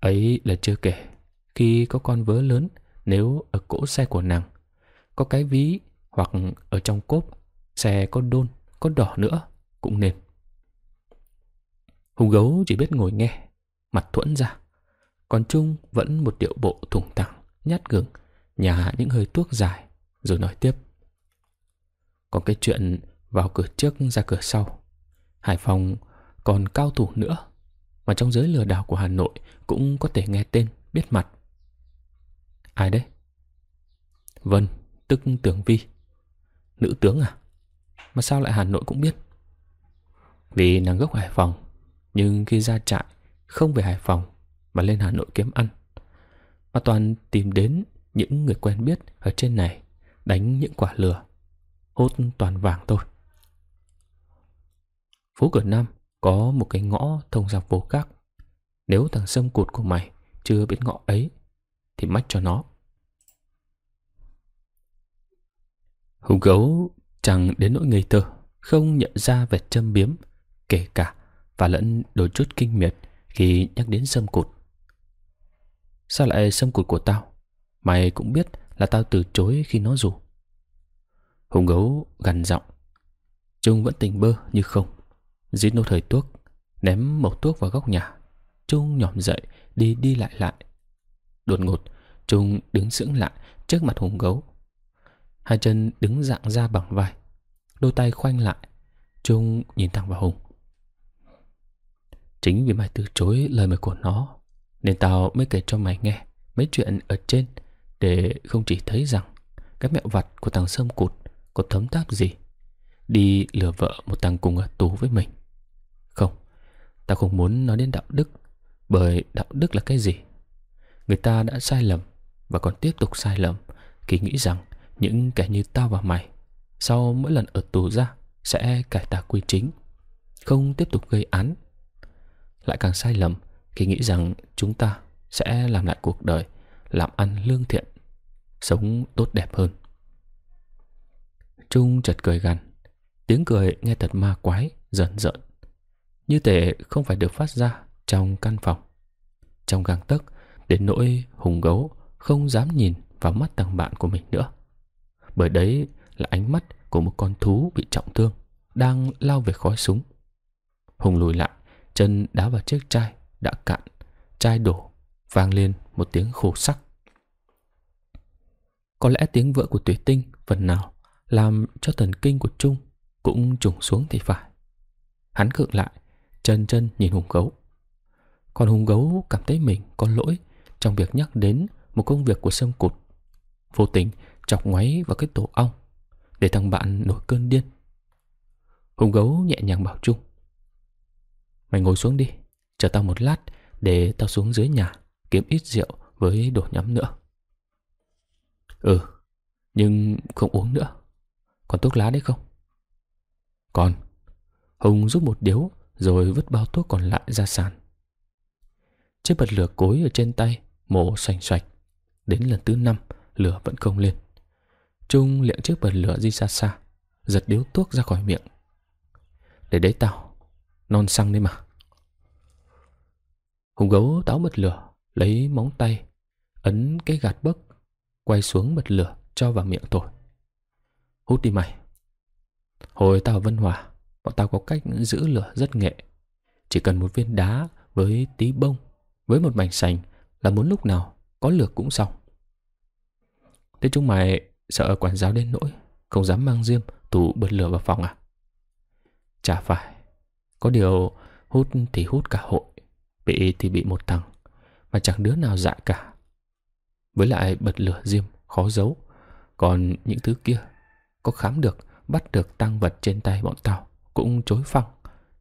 Ấy là chưa kể Khi có con vớ lớn Nếu ở cỗ xe của nàng Có cái ví Hoặc ở trong cốp Xe có đôn Có đỏ nữa Cũng nên Hùng gấu chỉ biết ngồi nghe, mặt thuẫn ra. Còn Trung vẫn một điệu bộ thủng thẳng, nhát gừng, nhà những hơi thuốc dài, rồi nói tiếp. Còn cái chuyện vào cửa trước ra cửa sau, Hải Phòng còn cao thủ nữa, mà trong giới lừa đảo của Hà Nội cũng có thể nghe tên, biết mặt. Ai đấy? Vân, tức Tưởng Vi. Nữ tướng à? Mà sao lại Hà Nội cũng biết? Vì nàng gốc Hải Phòng nhưng khi ra trại Không về Hải Phòng Mà lên Hà Nội kiếm ăn Mà toàn tìm đến những người quen biết Ở trên này Đánh những quả lừa Hốt toàn vàng thôi Phố cửa Nam Có một cái ngõ thông ra phố các Nếu thằng sâm cụt của mày Chưa biết ngõ ấy Thì mách cho nó Hùng gấu chẳng đến nỗi ngây thơ Không nhận ra vẻ châm biếm Kể cả và lẫn đôi chút kinh miệt khi nhắc đến sâm cụt. Sao lại sâm cụt của tao? Mày cũng biết là tao từ chối khi nó rủ. Hùng gấu gằn giọng. Trung vẫn tình bơ như không. Dít nô thời tuốc, ném một thuốc vào góc nhà. Trung nhòm dậy, đi đi lại lại. Đột ngột, Trung đứng sững lại trước mặt hùng gấu. Hai chân đứng dạng ra bằng vai. Đôi tay khoanh lại. Trung nhìn thẳng vào Hùng. Chính vì mày từ chối lời mời của nó Nên tao mới kể cho mày nghe Mấy chuyện ở trên Để không chỉ thấy rằng Cái mẹo vặt của thằng Sâm Cụt Có thấm tác gì Đi lừa vợ một thằng cùng ở tù với mình Không Tao không muốn nói đến đạo đức Bởi đạo đức là cái gì Người ta đã sai lầm Và còn tiếp tục sai lầm Khi nghĩ rằng những kẻ như tao và mày Sau mỗi lần ở tù ra Sẽ cải tà quy chính Không tiếp tục gây án lại càng sai lầm khi nghĩ rằng chúng ta sẽ làm lại cuộc đời, làm ăn lương thiện, sống tốt đẹp hơn. Trung chợt cười gằn, tiếng cười nghe thật ma quái, giận giận, như thể không phải được phát ra trong căn phòng. Trong gang tấc, đến nỗi hùng gấu không dám nhìn vào mắt thằng bạn của mình nữa. Bởi đấy là ánh mắt của một con thú bị trọng thương đang lao về khói súng. Hùng lùi lại, chân đá vào chiếc chai đã cạn, chai đổ, vang lên một tiếng khổ sắc. Có lẽ tiếng vỡ của Tuế Tinh phần nào làm cho thần kinh của Trung cũng trùng xuống thì phải. Hắn khựng lại, chân chân nhìn hùng gấu. Còn hùng gấu cảm thấy mình có lỗi trong việc nhắc đến một công việc của sâm cụt. Vô tình chọc ngoáy vào cái tổ ong để thằng bạn nổi cơn điên. Hùng gấu nhẹ nhàng bảo Trung. Mày ngồi xuống đi Chờ tao một lát Để tao xuống dưới nhà Kiếm ít rượu với đồ nhắm nữa Ừ Nhưng không uống nữa Còn thuốc lá đấy không Còn Hùng rút một điếu Rồi vứt bao thuốc còn lại ra sàn Chiếc bật lửa cối ở trên tay Mổ xoành xoạch Đến lần thứ năm Lửa vẫn không lên Trung liệng chiếc bật lửa đi xa xa Giật điếu thuốc ra khỏi miệng Để đấy tao non xăng đấy mà hùng gấu táo bật lửa lấy móng tay ấn cái gạt bấc quay xuống bật lửa cho vào miệng thổi hút đi mày hồi tao ở vân hòa bọn tao có cách giữ lửa rất nghệ chỉ cần một viên đá với tí bông với một mảnh sành là muốn lúc nào có lửa cũng xong thế chúng mày sợ quản giáo đến nỗi không dám mang diêm tủ bật lửa vào phòng à chả phải có điều hút thì hút cả hội Bị thì bị một thằng Mà chẳng đứa nào dại cả Với lại bật lửa diêm khó giấu Còn những thứ kia Có khám được Bắt được tăng vật trên tay bọn tao Cũng chối phăng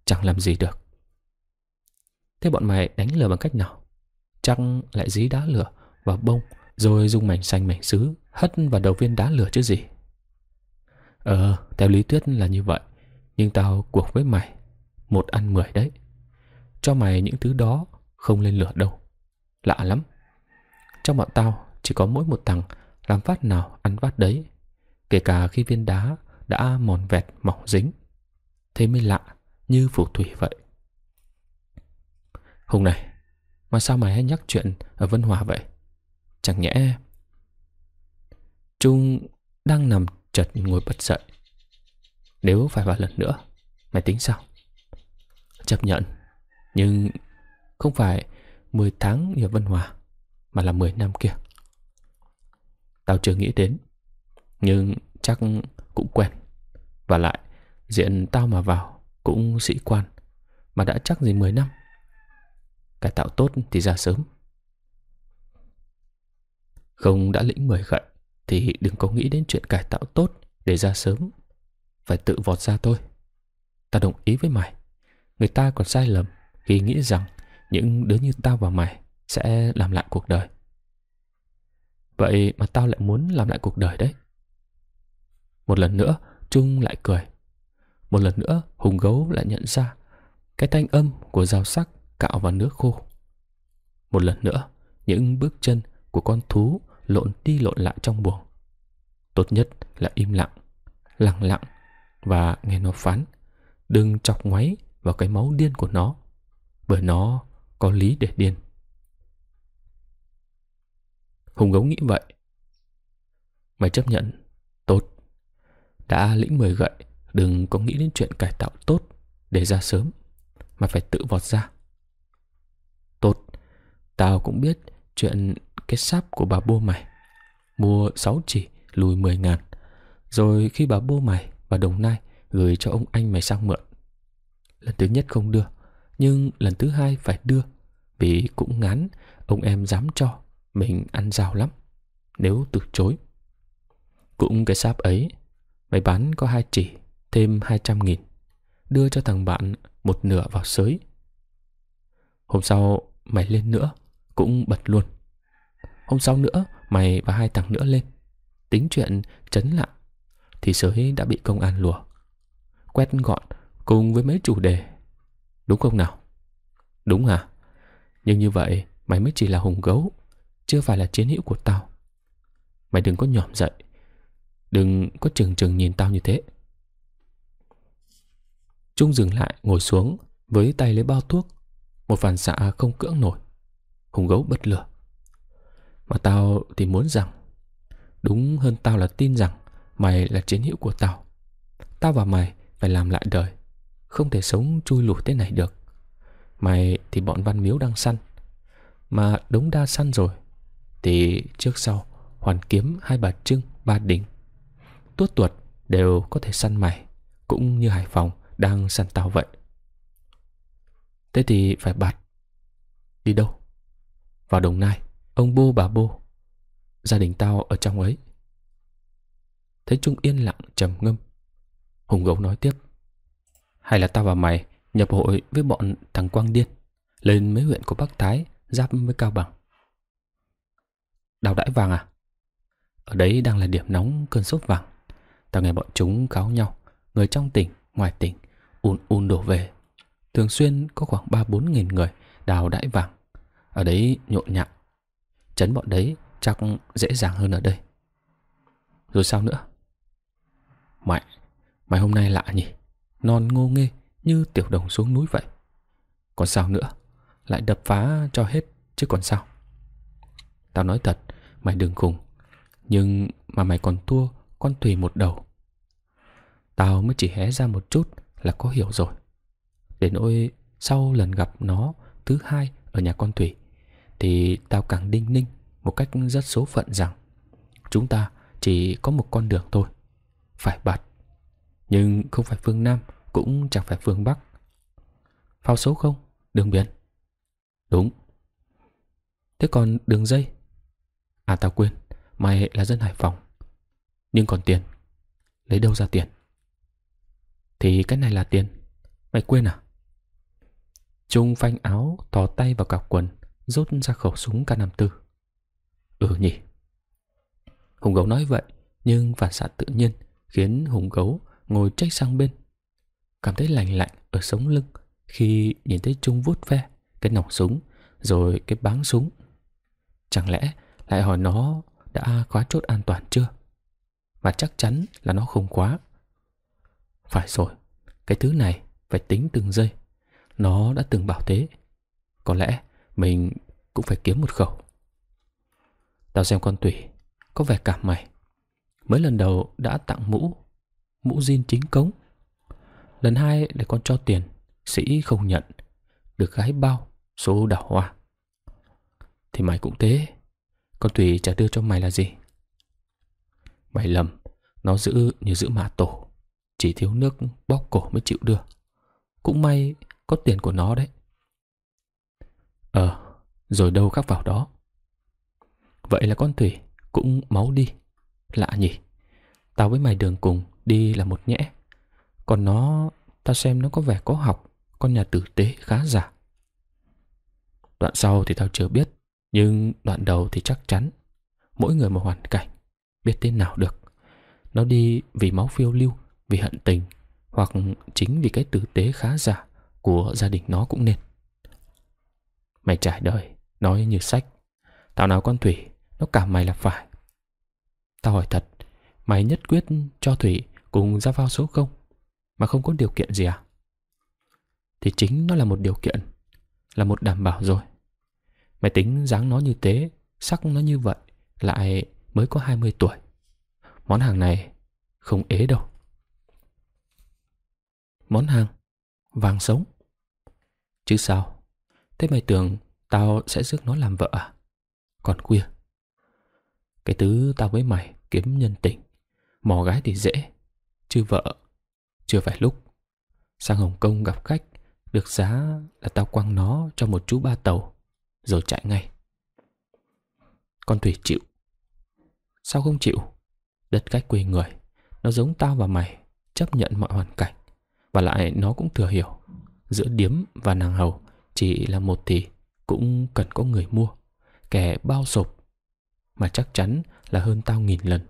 Chẳng làm gì được Thế bọn mày đánh lửa bằng cách nào Chắc lại dí đá lửa vào bông Rồi dùng mảnh xanh mảnh xứ Hất vào đầu viên đá lửa chứ gì Ờ, theo lý thuyết là như vậy Nhưng tao cuộc với mày một ăn mười đấy. Cho mày những thứ đó không lên lửa đâu. Lạ lắm. Trong bọn tao chỉ có mỗi một thằng làm vát nào ăn vát đấy. Kể cả khi viên đá đã mòn vẹt mỏng dính. Thế mới lạ, như phù thủy vậy. Hùng này, mà sao mày hay nhắc chuyện ở Vân Hòa vậy? Chẳng nhẽ... Trung đang nằm chợt ngồi bật dậy. Nếu phải vài lần nữa, mày tính sao? Chấp nhận Nhưng không phải 10 tháng ở Vân Hòa Mà là 10 năm kia Tao chưa nghĩ đến Nhưng chắc cũng quen Và lại diện tao mà vào Cũng sĩ quan Mà đã chắc gì 10 năm Cải tạo tốt thì ra sớm Không đã lĩnh mời gậy Thì đừng có nghĩ đến chuyện cải tạo tốt Để ra sớm Phải tự vọt ra thôi Tao đồng ý với mày Người ta còn sai lầm khi nghĩ rằng những đứa như tao và mày sẽ làm lại cuộc đời. Vậy mà tao lại muốn làm lại cuộc đời đấy. Một lần nữa, Trung lại cười. Một lần nữa, Hùng Gấu lại nhận ra cái thanh âm của dao sắc cạo vào nước khô. Một lần nữa, những bước chân của con thú lộn đi lộn lại trong buồng. Tốt nhất là im lặng, lặng lặng và nghe nó phán. Đừng chọc ngoáy vào cái máu điên của nó bởi nó có lý để điên hùng gấu nghĩ vậy mày chấp nhận tốt đã lĩnh mười gậy đừng có nghĩ đến chuyện cải tạo tốt để ra sớm mà phải tự vọt ra tốt tao cũng biết chuyện cái sáp của bà bô mày mua sáu chỉ lùi mười ngàn rồi khi bà bô mày và đồng nai gửi cho ông anh mày sang mượn Lần thứ nhất không đưa Nhưng lần thứ hai phải đưa Vì cũng ngán Ông em dám cho Mình ăn rào lắm Nếu từ chối Cũng cái sáp ấy Mày bán có hai chỉ Thêm hai trăm nghìn Đưa cho thằng bạn Một nửa vào sới Hôm sau mày lên nữa Cũng bật luôn Hôm sau nữa mày và hai thằng nữa lên Tính chuyện chấn lại Thì sới đã bị công an lùa Quét gọn Cùng với mấy chủ đề Đúng không nào? Đúng à? Nhưng như vậy mày mới chỉ là hùng gấu Chưa phải là chiến hữu của tao Mày đừng có nhỏm dậy Đừng có chừng chừng nhìn tao như thế Trung dừng lại ngồi xuống Với tay lấy bao thuốc Một phản xạ không cưỡng nổi Hùng gấu bất lửa Mà tao thì muốn rằng Đúng hơn tao là tin rằng Mày là chiến hữu của tao Tao và mày phải làm lại đời không thể sống chui lủi thế này được Mày thì bọn Văn Miếu đang săn Mà đống đa săn rồi Thì trước sau Hoàn Kiếm, Hai Bà Trưng, Ba đỉnh, Tuốt tuột đều có thể săn mày Cũng như Hải Phòng đang săn tao vậy Thế thì phải bạt Đi đâu? Vào Đồng Nai Ông Bô bà Bô Gia đình tao ở trong ấy Thấy Trung yên lặng trầm ngâm Hùng Gấu nói tiếp hay là tao và mày nhập hội với bọn thằng Quang Điên Lên mấy huyện của Bắc Thái Giáp với Cao Bằng Đào đãi vàng à? Ở đấy đang là điểm nóng cơn sốt vàng Tao nghe bọn chúng cáo nhau Người trong tỉnh, ngoài tỉnh ùn ùn đổ về Thường xuyên có khoảng 3-4 nghìn người đào đãi vàng Ở đấy nhộn nhạo Chấn bọn đấy chắc dễ dàng hơn ở đây Rồi sao nữa? mày mày hôm nay lạ nhỉ? non ngô nghê như tiểu đồng xuống núi vậy. Còn sao nữa, lại đập phá cho hết chứ còn sao. Tao nói thật, mày đừng khùng, nhưng mà mày còn thua con tùy một đầu. Tao mới chỉ hé ra một chút là có hiểu rồi. Đến nỗi sau lần gặp nó thứ hai ở nhà con Thủy thì tao càng đinh ninh một cách rất số phận rằng chúng ta chỉ có một con đường thôi, phải bạt nhưng không phải phương Nam Cũng chẳng phải phương Bắc Phao số không? Đường biển Đúng Thế còn đường dây? À tao quên Mày là dân Hải Phòng Nhưng còn tiền Lấy đâu ra tiền? Thì cái này là tiền Mày quên à? Trung phanh áo Thò tay vào cặp quần Rốt ra khẩu súng K54 Ừ nhỉ Hùng gấu nói vậy Nhưng phản xạ tự nhiên Khiến hùng gấu ngồi trách sang bên. Cảm thấy lạnh lạnh ở sống lưng khi nhìn thấy Trung vuốt ve cái nòng súng rồi cái báng súng. Chẳng lẽ lại hỏi nó đã khóa chốt an toàn chưa? Và chắc chắn là nó không khóa. Phải rồi, cái thứ này phải tính từng giây. Nó đã từng bảo thế. Có lẽ mình cũng phải kiếm một khẩu. Tao xem con Tủy, có vẻ cảm mày. Mấy lần đầu đã tặng mũ mũ jean chính cống. Lần hai để con cho tiền, sĩ không nhận, được gái bao, số đảo hoa. Thì mày cũng thế, con Thủy trả đưa cho mày là gì. Mày lầm, nó giữ như giữ mạ tổ, chỉ thiếu nước bóc cổ mới chịu đưa. Cũng may có tiền của nó đấy. Ờ, rồi đâu khắc vào đó. Vậy là con Thủy cũng máu đi. Lạ nhỉ? Tao với mày đường cùng đi là một nhẽ còn nó ta xem nó có vẻ có học con nhà tử tế khá giả đoạn sau thì tao chưa biết nhưng đoạn đầu thì chắc chắn mỗi người một hoàn cảnh biết tên nào được nó đi vì máu phiêu lưu vì hận tình hoặc chính vì cái tử tế khá giả của gia đình nó cũng nên mày trải đời nói như sách tao nào con thủy nó cảm mày là phải tao hỏi thật mày nhất quyết cho thủy cùng ra vào số không mà không có điều kiện gì à? Thì chính nó là một điều kiện, là một đảm bảo rồi. Mày tính dáng nó như thế, sắc nó như vậy, lại mới có 20 tuổi. Món hàng này không ế đâu. Món hàng? Vàng sống? Chứ sao? Thế mày tưởng tao sẽ rước nó làm vợ à? Còn khuya. Cái thứ tao với mày kiếm nhân tình, mò gái thì dễ, chứ vợ chưa phải lúc sang hồng kông gặp khách được giá là tao quăng nó cho một chú ba tàu rồi chạy ngay con thủy chịu sao không chịu đất cách quê người nó giống tao và mày chấp nhận mọi hoàn cảnh và lại nó cũng thừa hiểu giữa điếm và nàng hầu chỉ là một tỷ cũng cần có người mua kẻ bao sộp, mà chắc chắn là hơn tao nghìn lần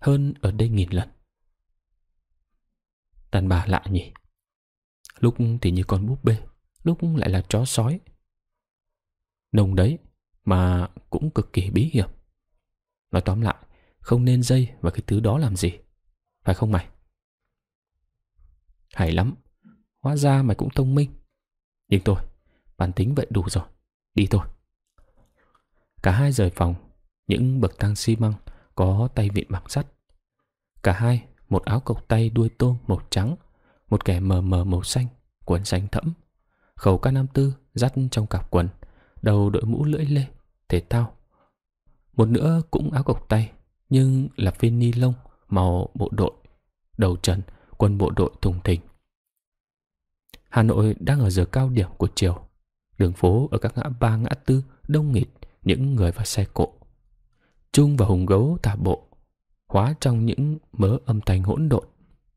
hơn ở đây nghìn lần Đàn bà lạ nhỉ Lúc thì như con búp bê Lúc lại là chó sói Nông đấy Mà cũng cực kỳ bí hiểm Nói tóm lại Không nên dây và cái thứ đó làm gì Phải không mày Hay lắm Hóa ra mày cũng thông minh Nhưng tôi Bản tính vậy đủ rồi Đi thôi Cả hai rời phòng Những bậc thang xi măng Có tay vịn bằng sắt Cả hai một áo cộc tay đuôi tôm màu trắng, một kẻ mờ mờ màu xanh, quần xanh thẫm. Khẩu K54 dắt trong cặp quần, đầu đội mũ lưỡi lê, thể thao. Một nữa cũng áo cộc tay, nhưng là viên ni lông màu bộ đội, đầu trần, quân bộ đội thùng thình. Hà Nội đang ở giờ cao điểm của chiều. Đường phố ở các ngã ba ngã tư đông nghịt những người và xe cộ. Trung và Hùng Gấu thả bộ khóa trong những mớ âm thanh hỗn độn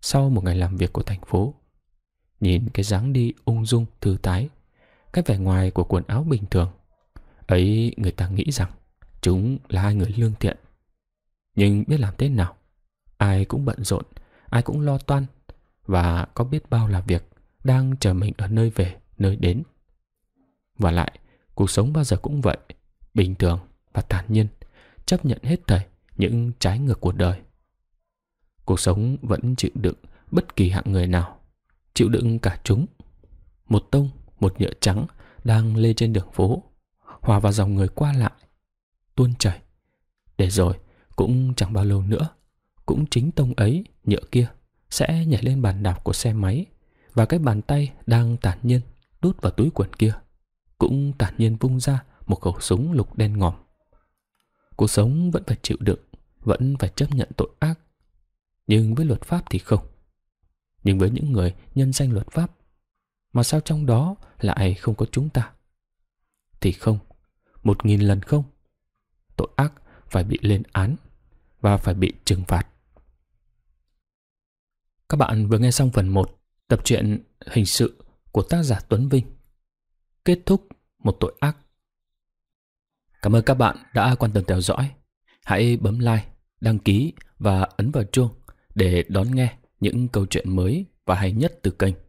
sau một ngày làm việc của thành phố. Nhìn cái dáng đi ung dung, thư tái, cái vẻ ngoài của quần áo bình thường. Ấy người ta nghĩ rằng chúng là hai người lương thiện. Nhưng biết làm thế nào, ai cũng bận rộn, ai cũng lo toan và có biết bao là việc đang chờ mình ở nơi về, nơi đến. Và lại, cuộc sống bao giờ cũng vậy, bình thường và thản nhiên, chấp nhận hết thảy những trái ngược của đời. Cuộc sống vẫn chịu đựng bất kỳ hạng người nào, chịu đựng cả chúng. Một tông, một nhựa trắng đang lê trên đường phố, hòa vào dòng người qua lại, tuôn chảy. Để rồi, cũng chẳng bao lâu nữa, cũng chính tông ấy, nhựa kia, sẽ nhảy lên bàn đạp của xe máy và cái bàn tay đang tản nhiên đút vào túi quần kia cũng tản nhiên vung ra một khẩu súng lục đen ngòm cuộc sống vẫn phải chịu đựng vẫn phải chấp nhận tội ác. Nhưng với luật pháp thì không. Nhưng với những người nhân danh luật pháp, mà sao trong đó lại không có chúng ta? Thì không, một nghìn lần không. Tội ác phải bị lên án và phải bị trừng phạt. Các bạn vừa nghe xong phần 1 tập truyện hình sự của tác giả Tuấn Vinh. Kết thúc một tội ác. Cảm ơn các bạn đã quan tâm theo dõi. Hãy bấm like đăng ký và ấn vào chuông để đón nghe những câu chuyện mới và hay nhất từ kênh.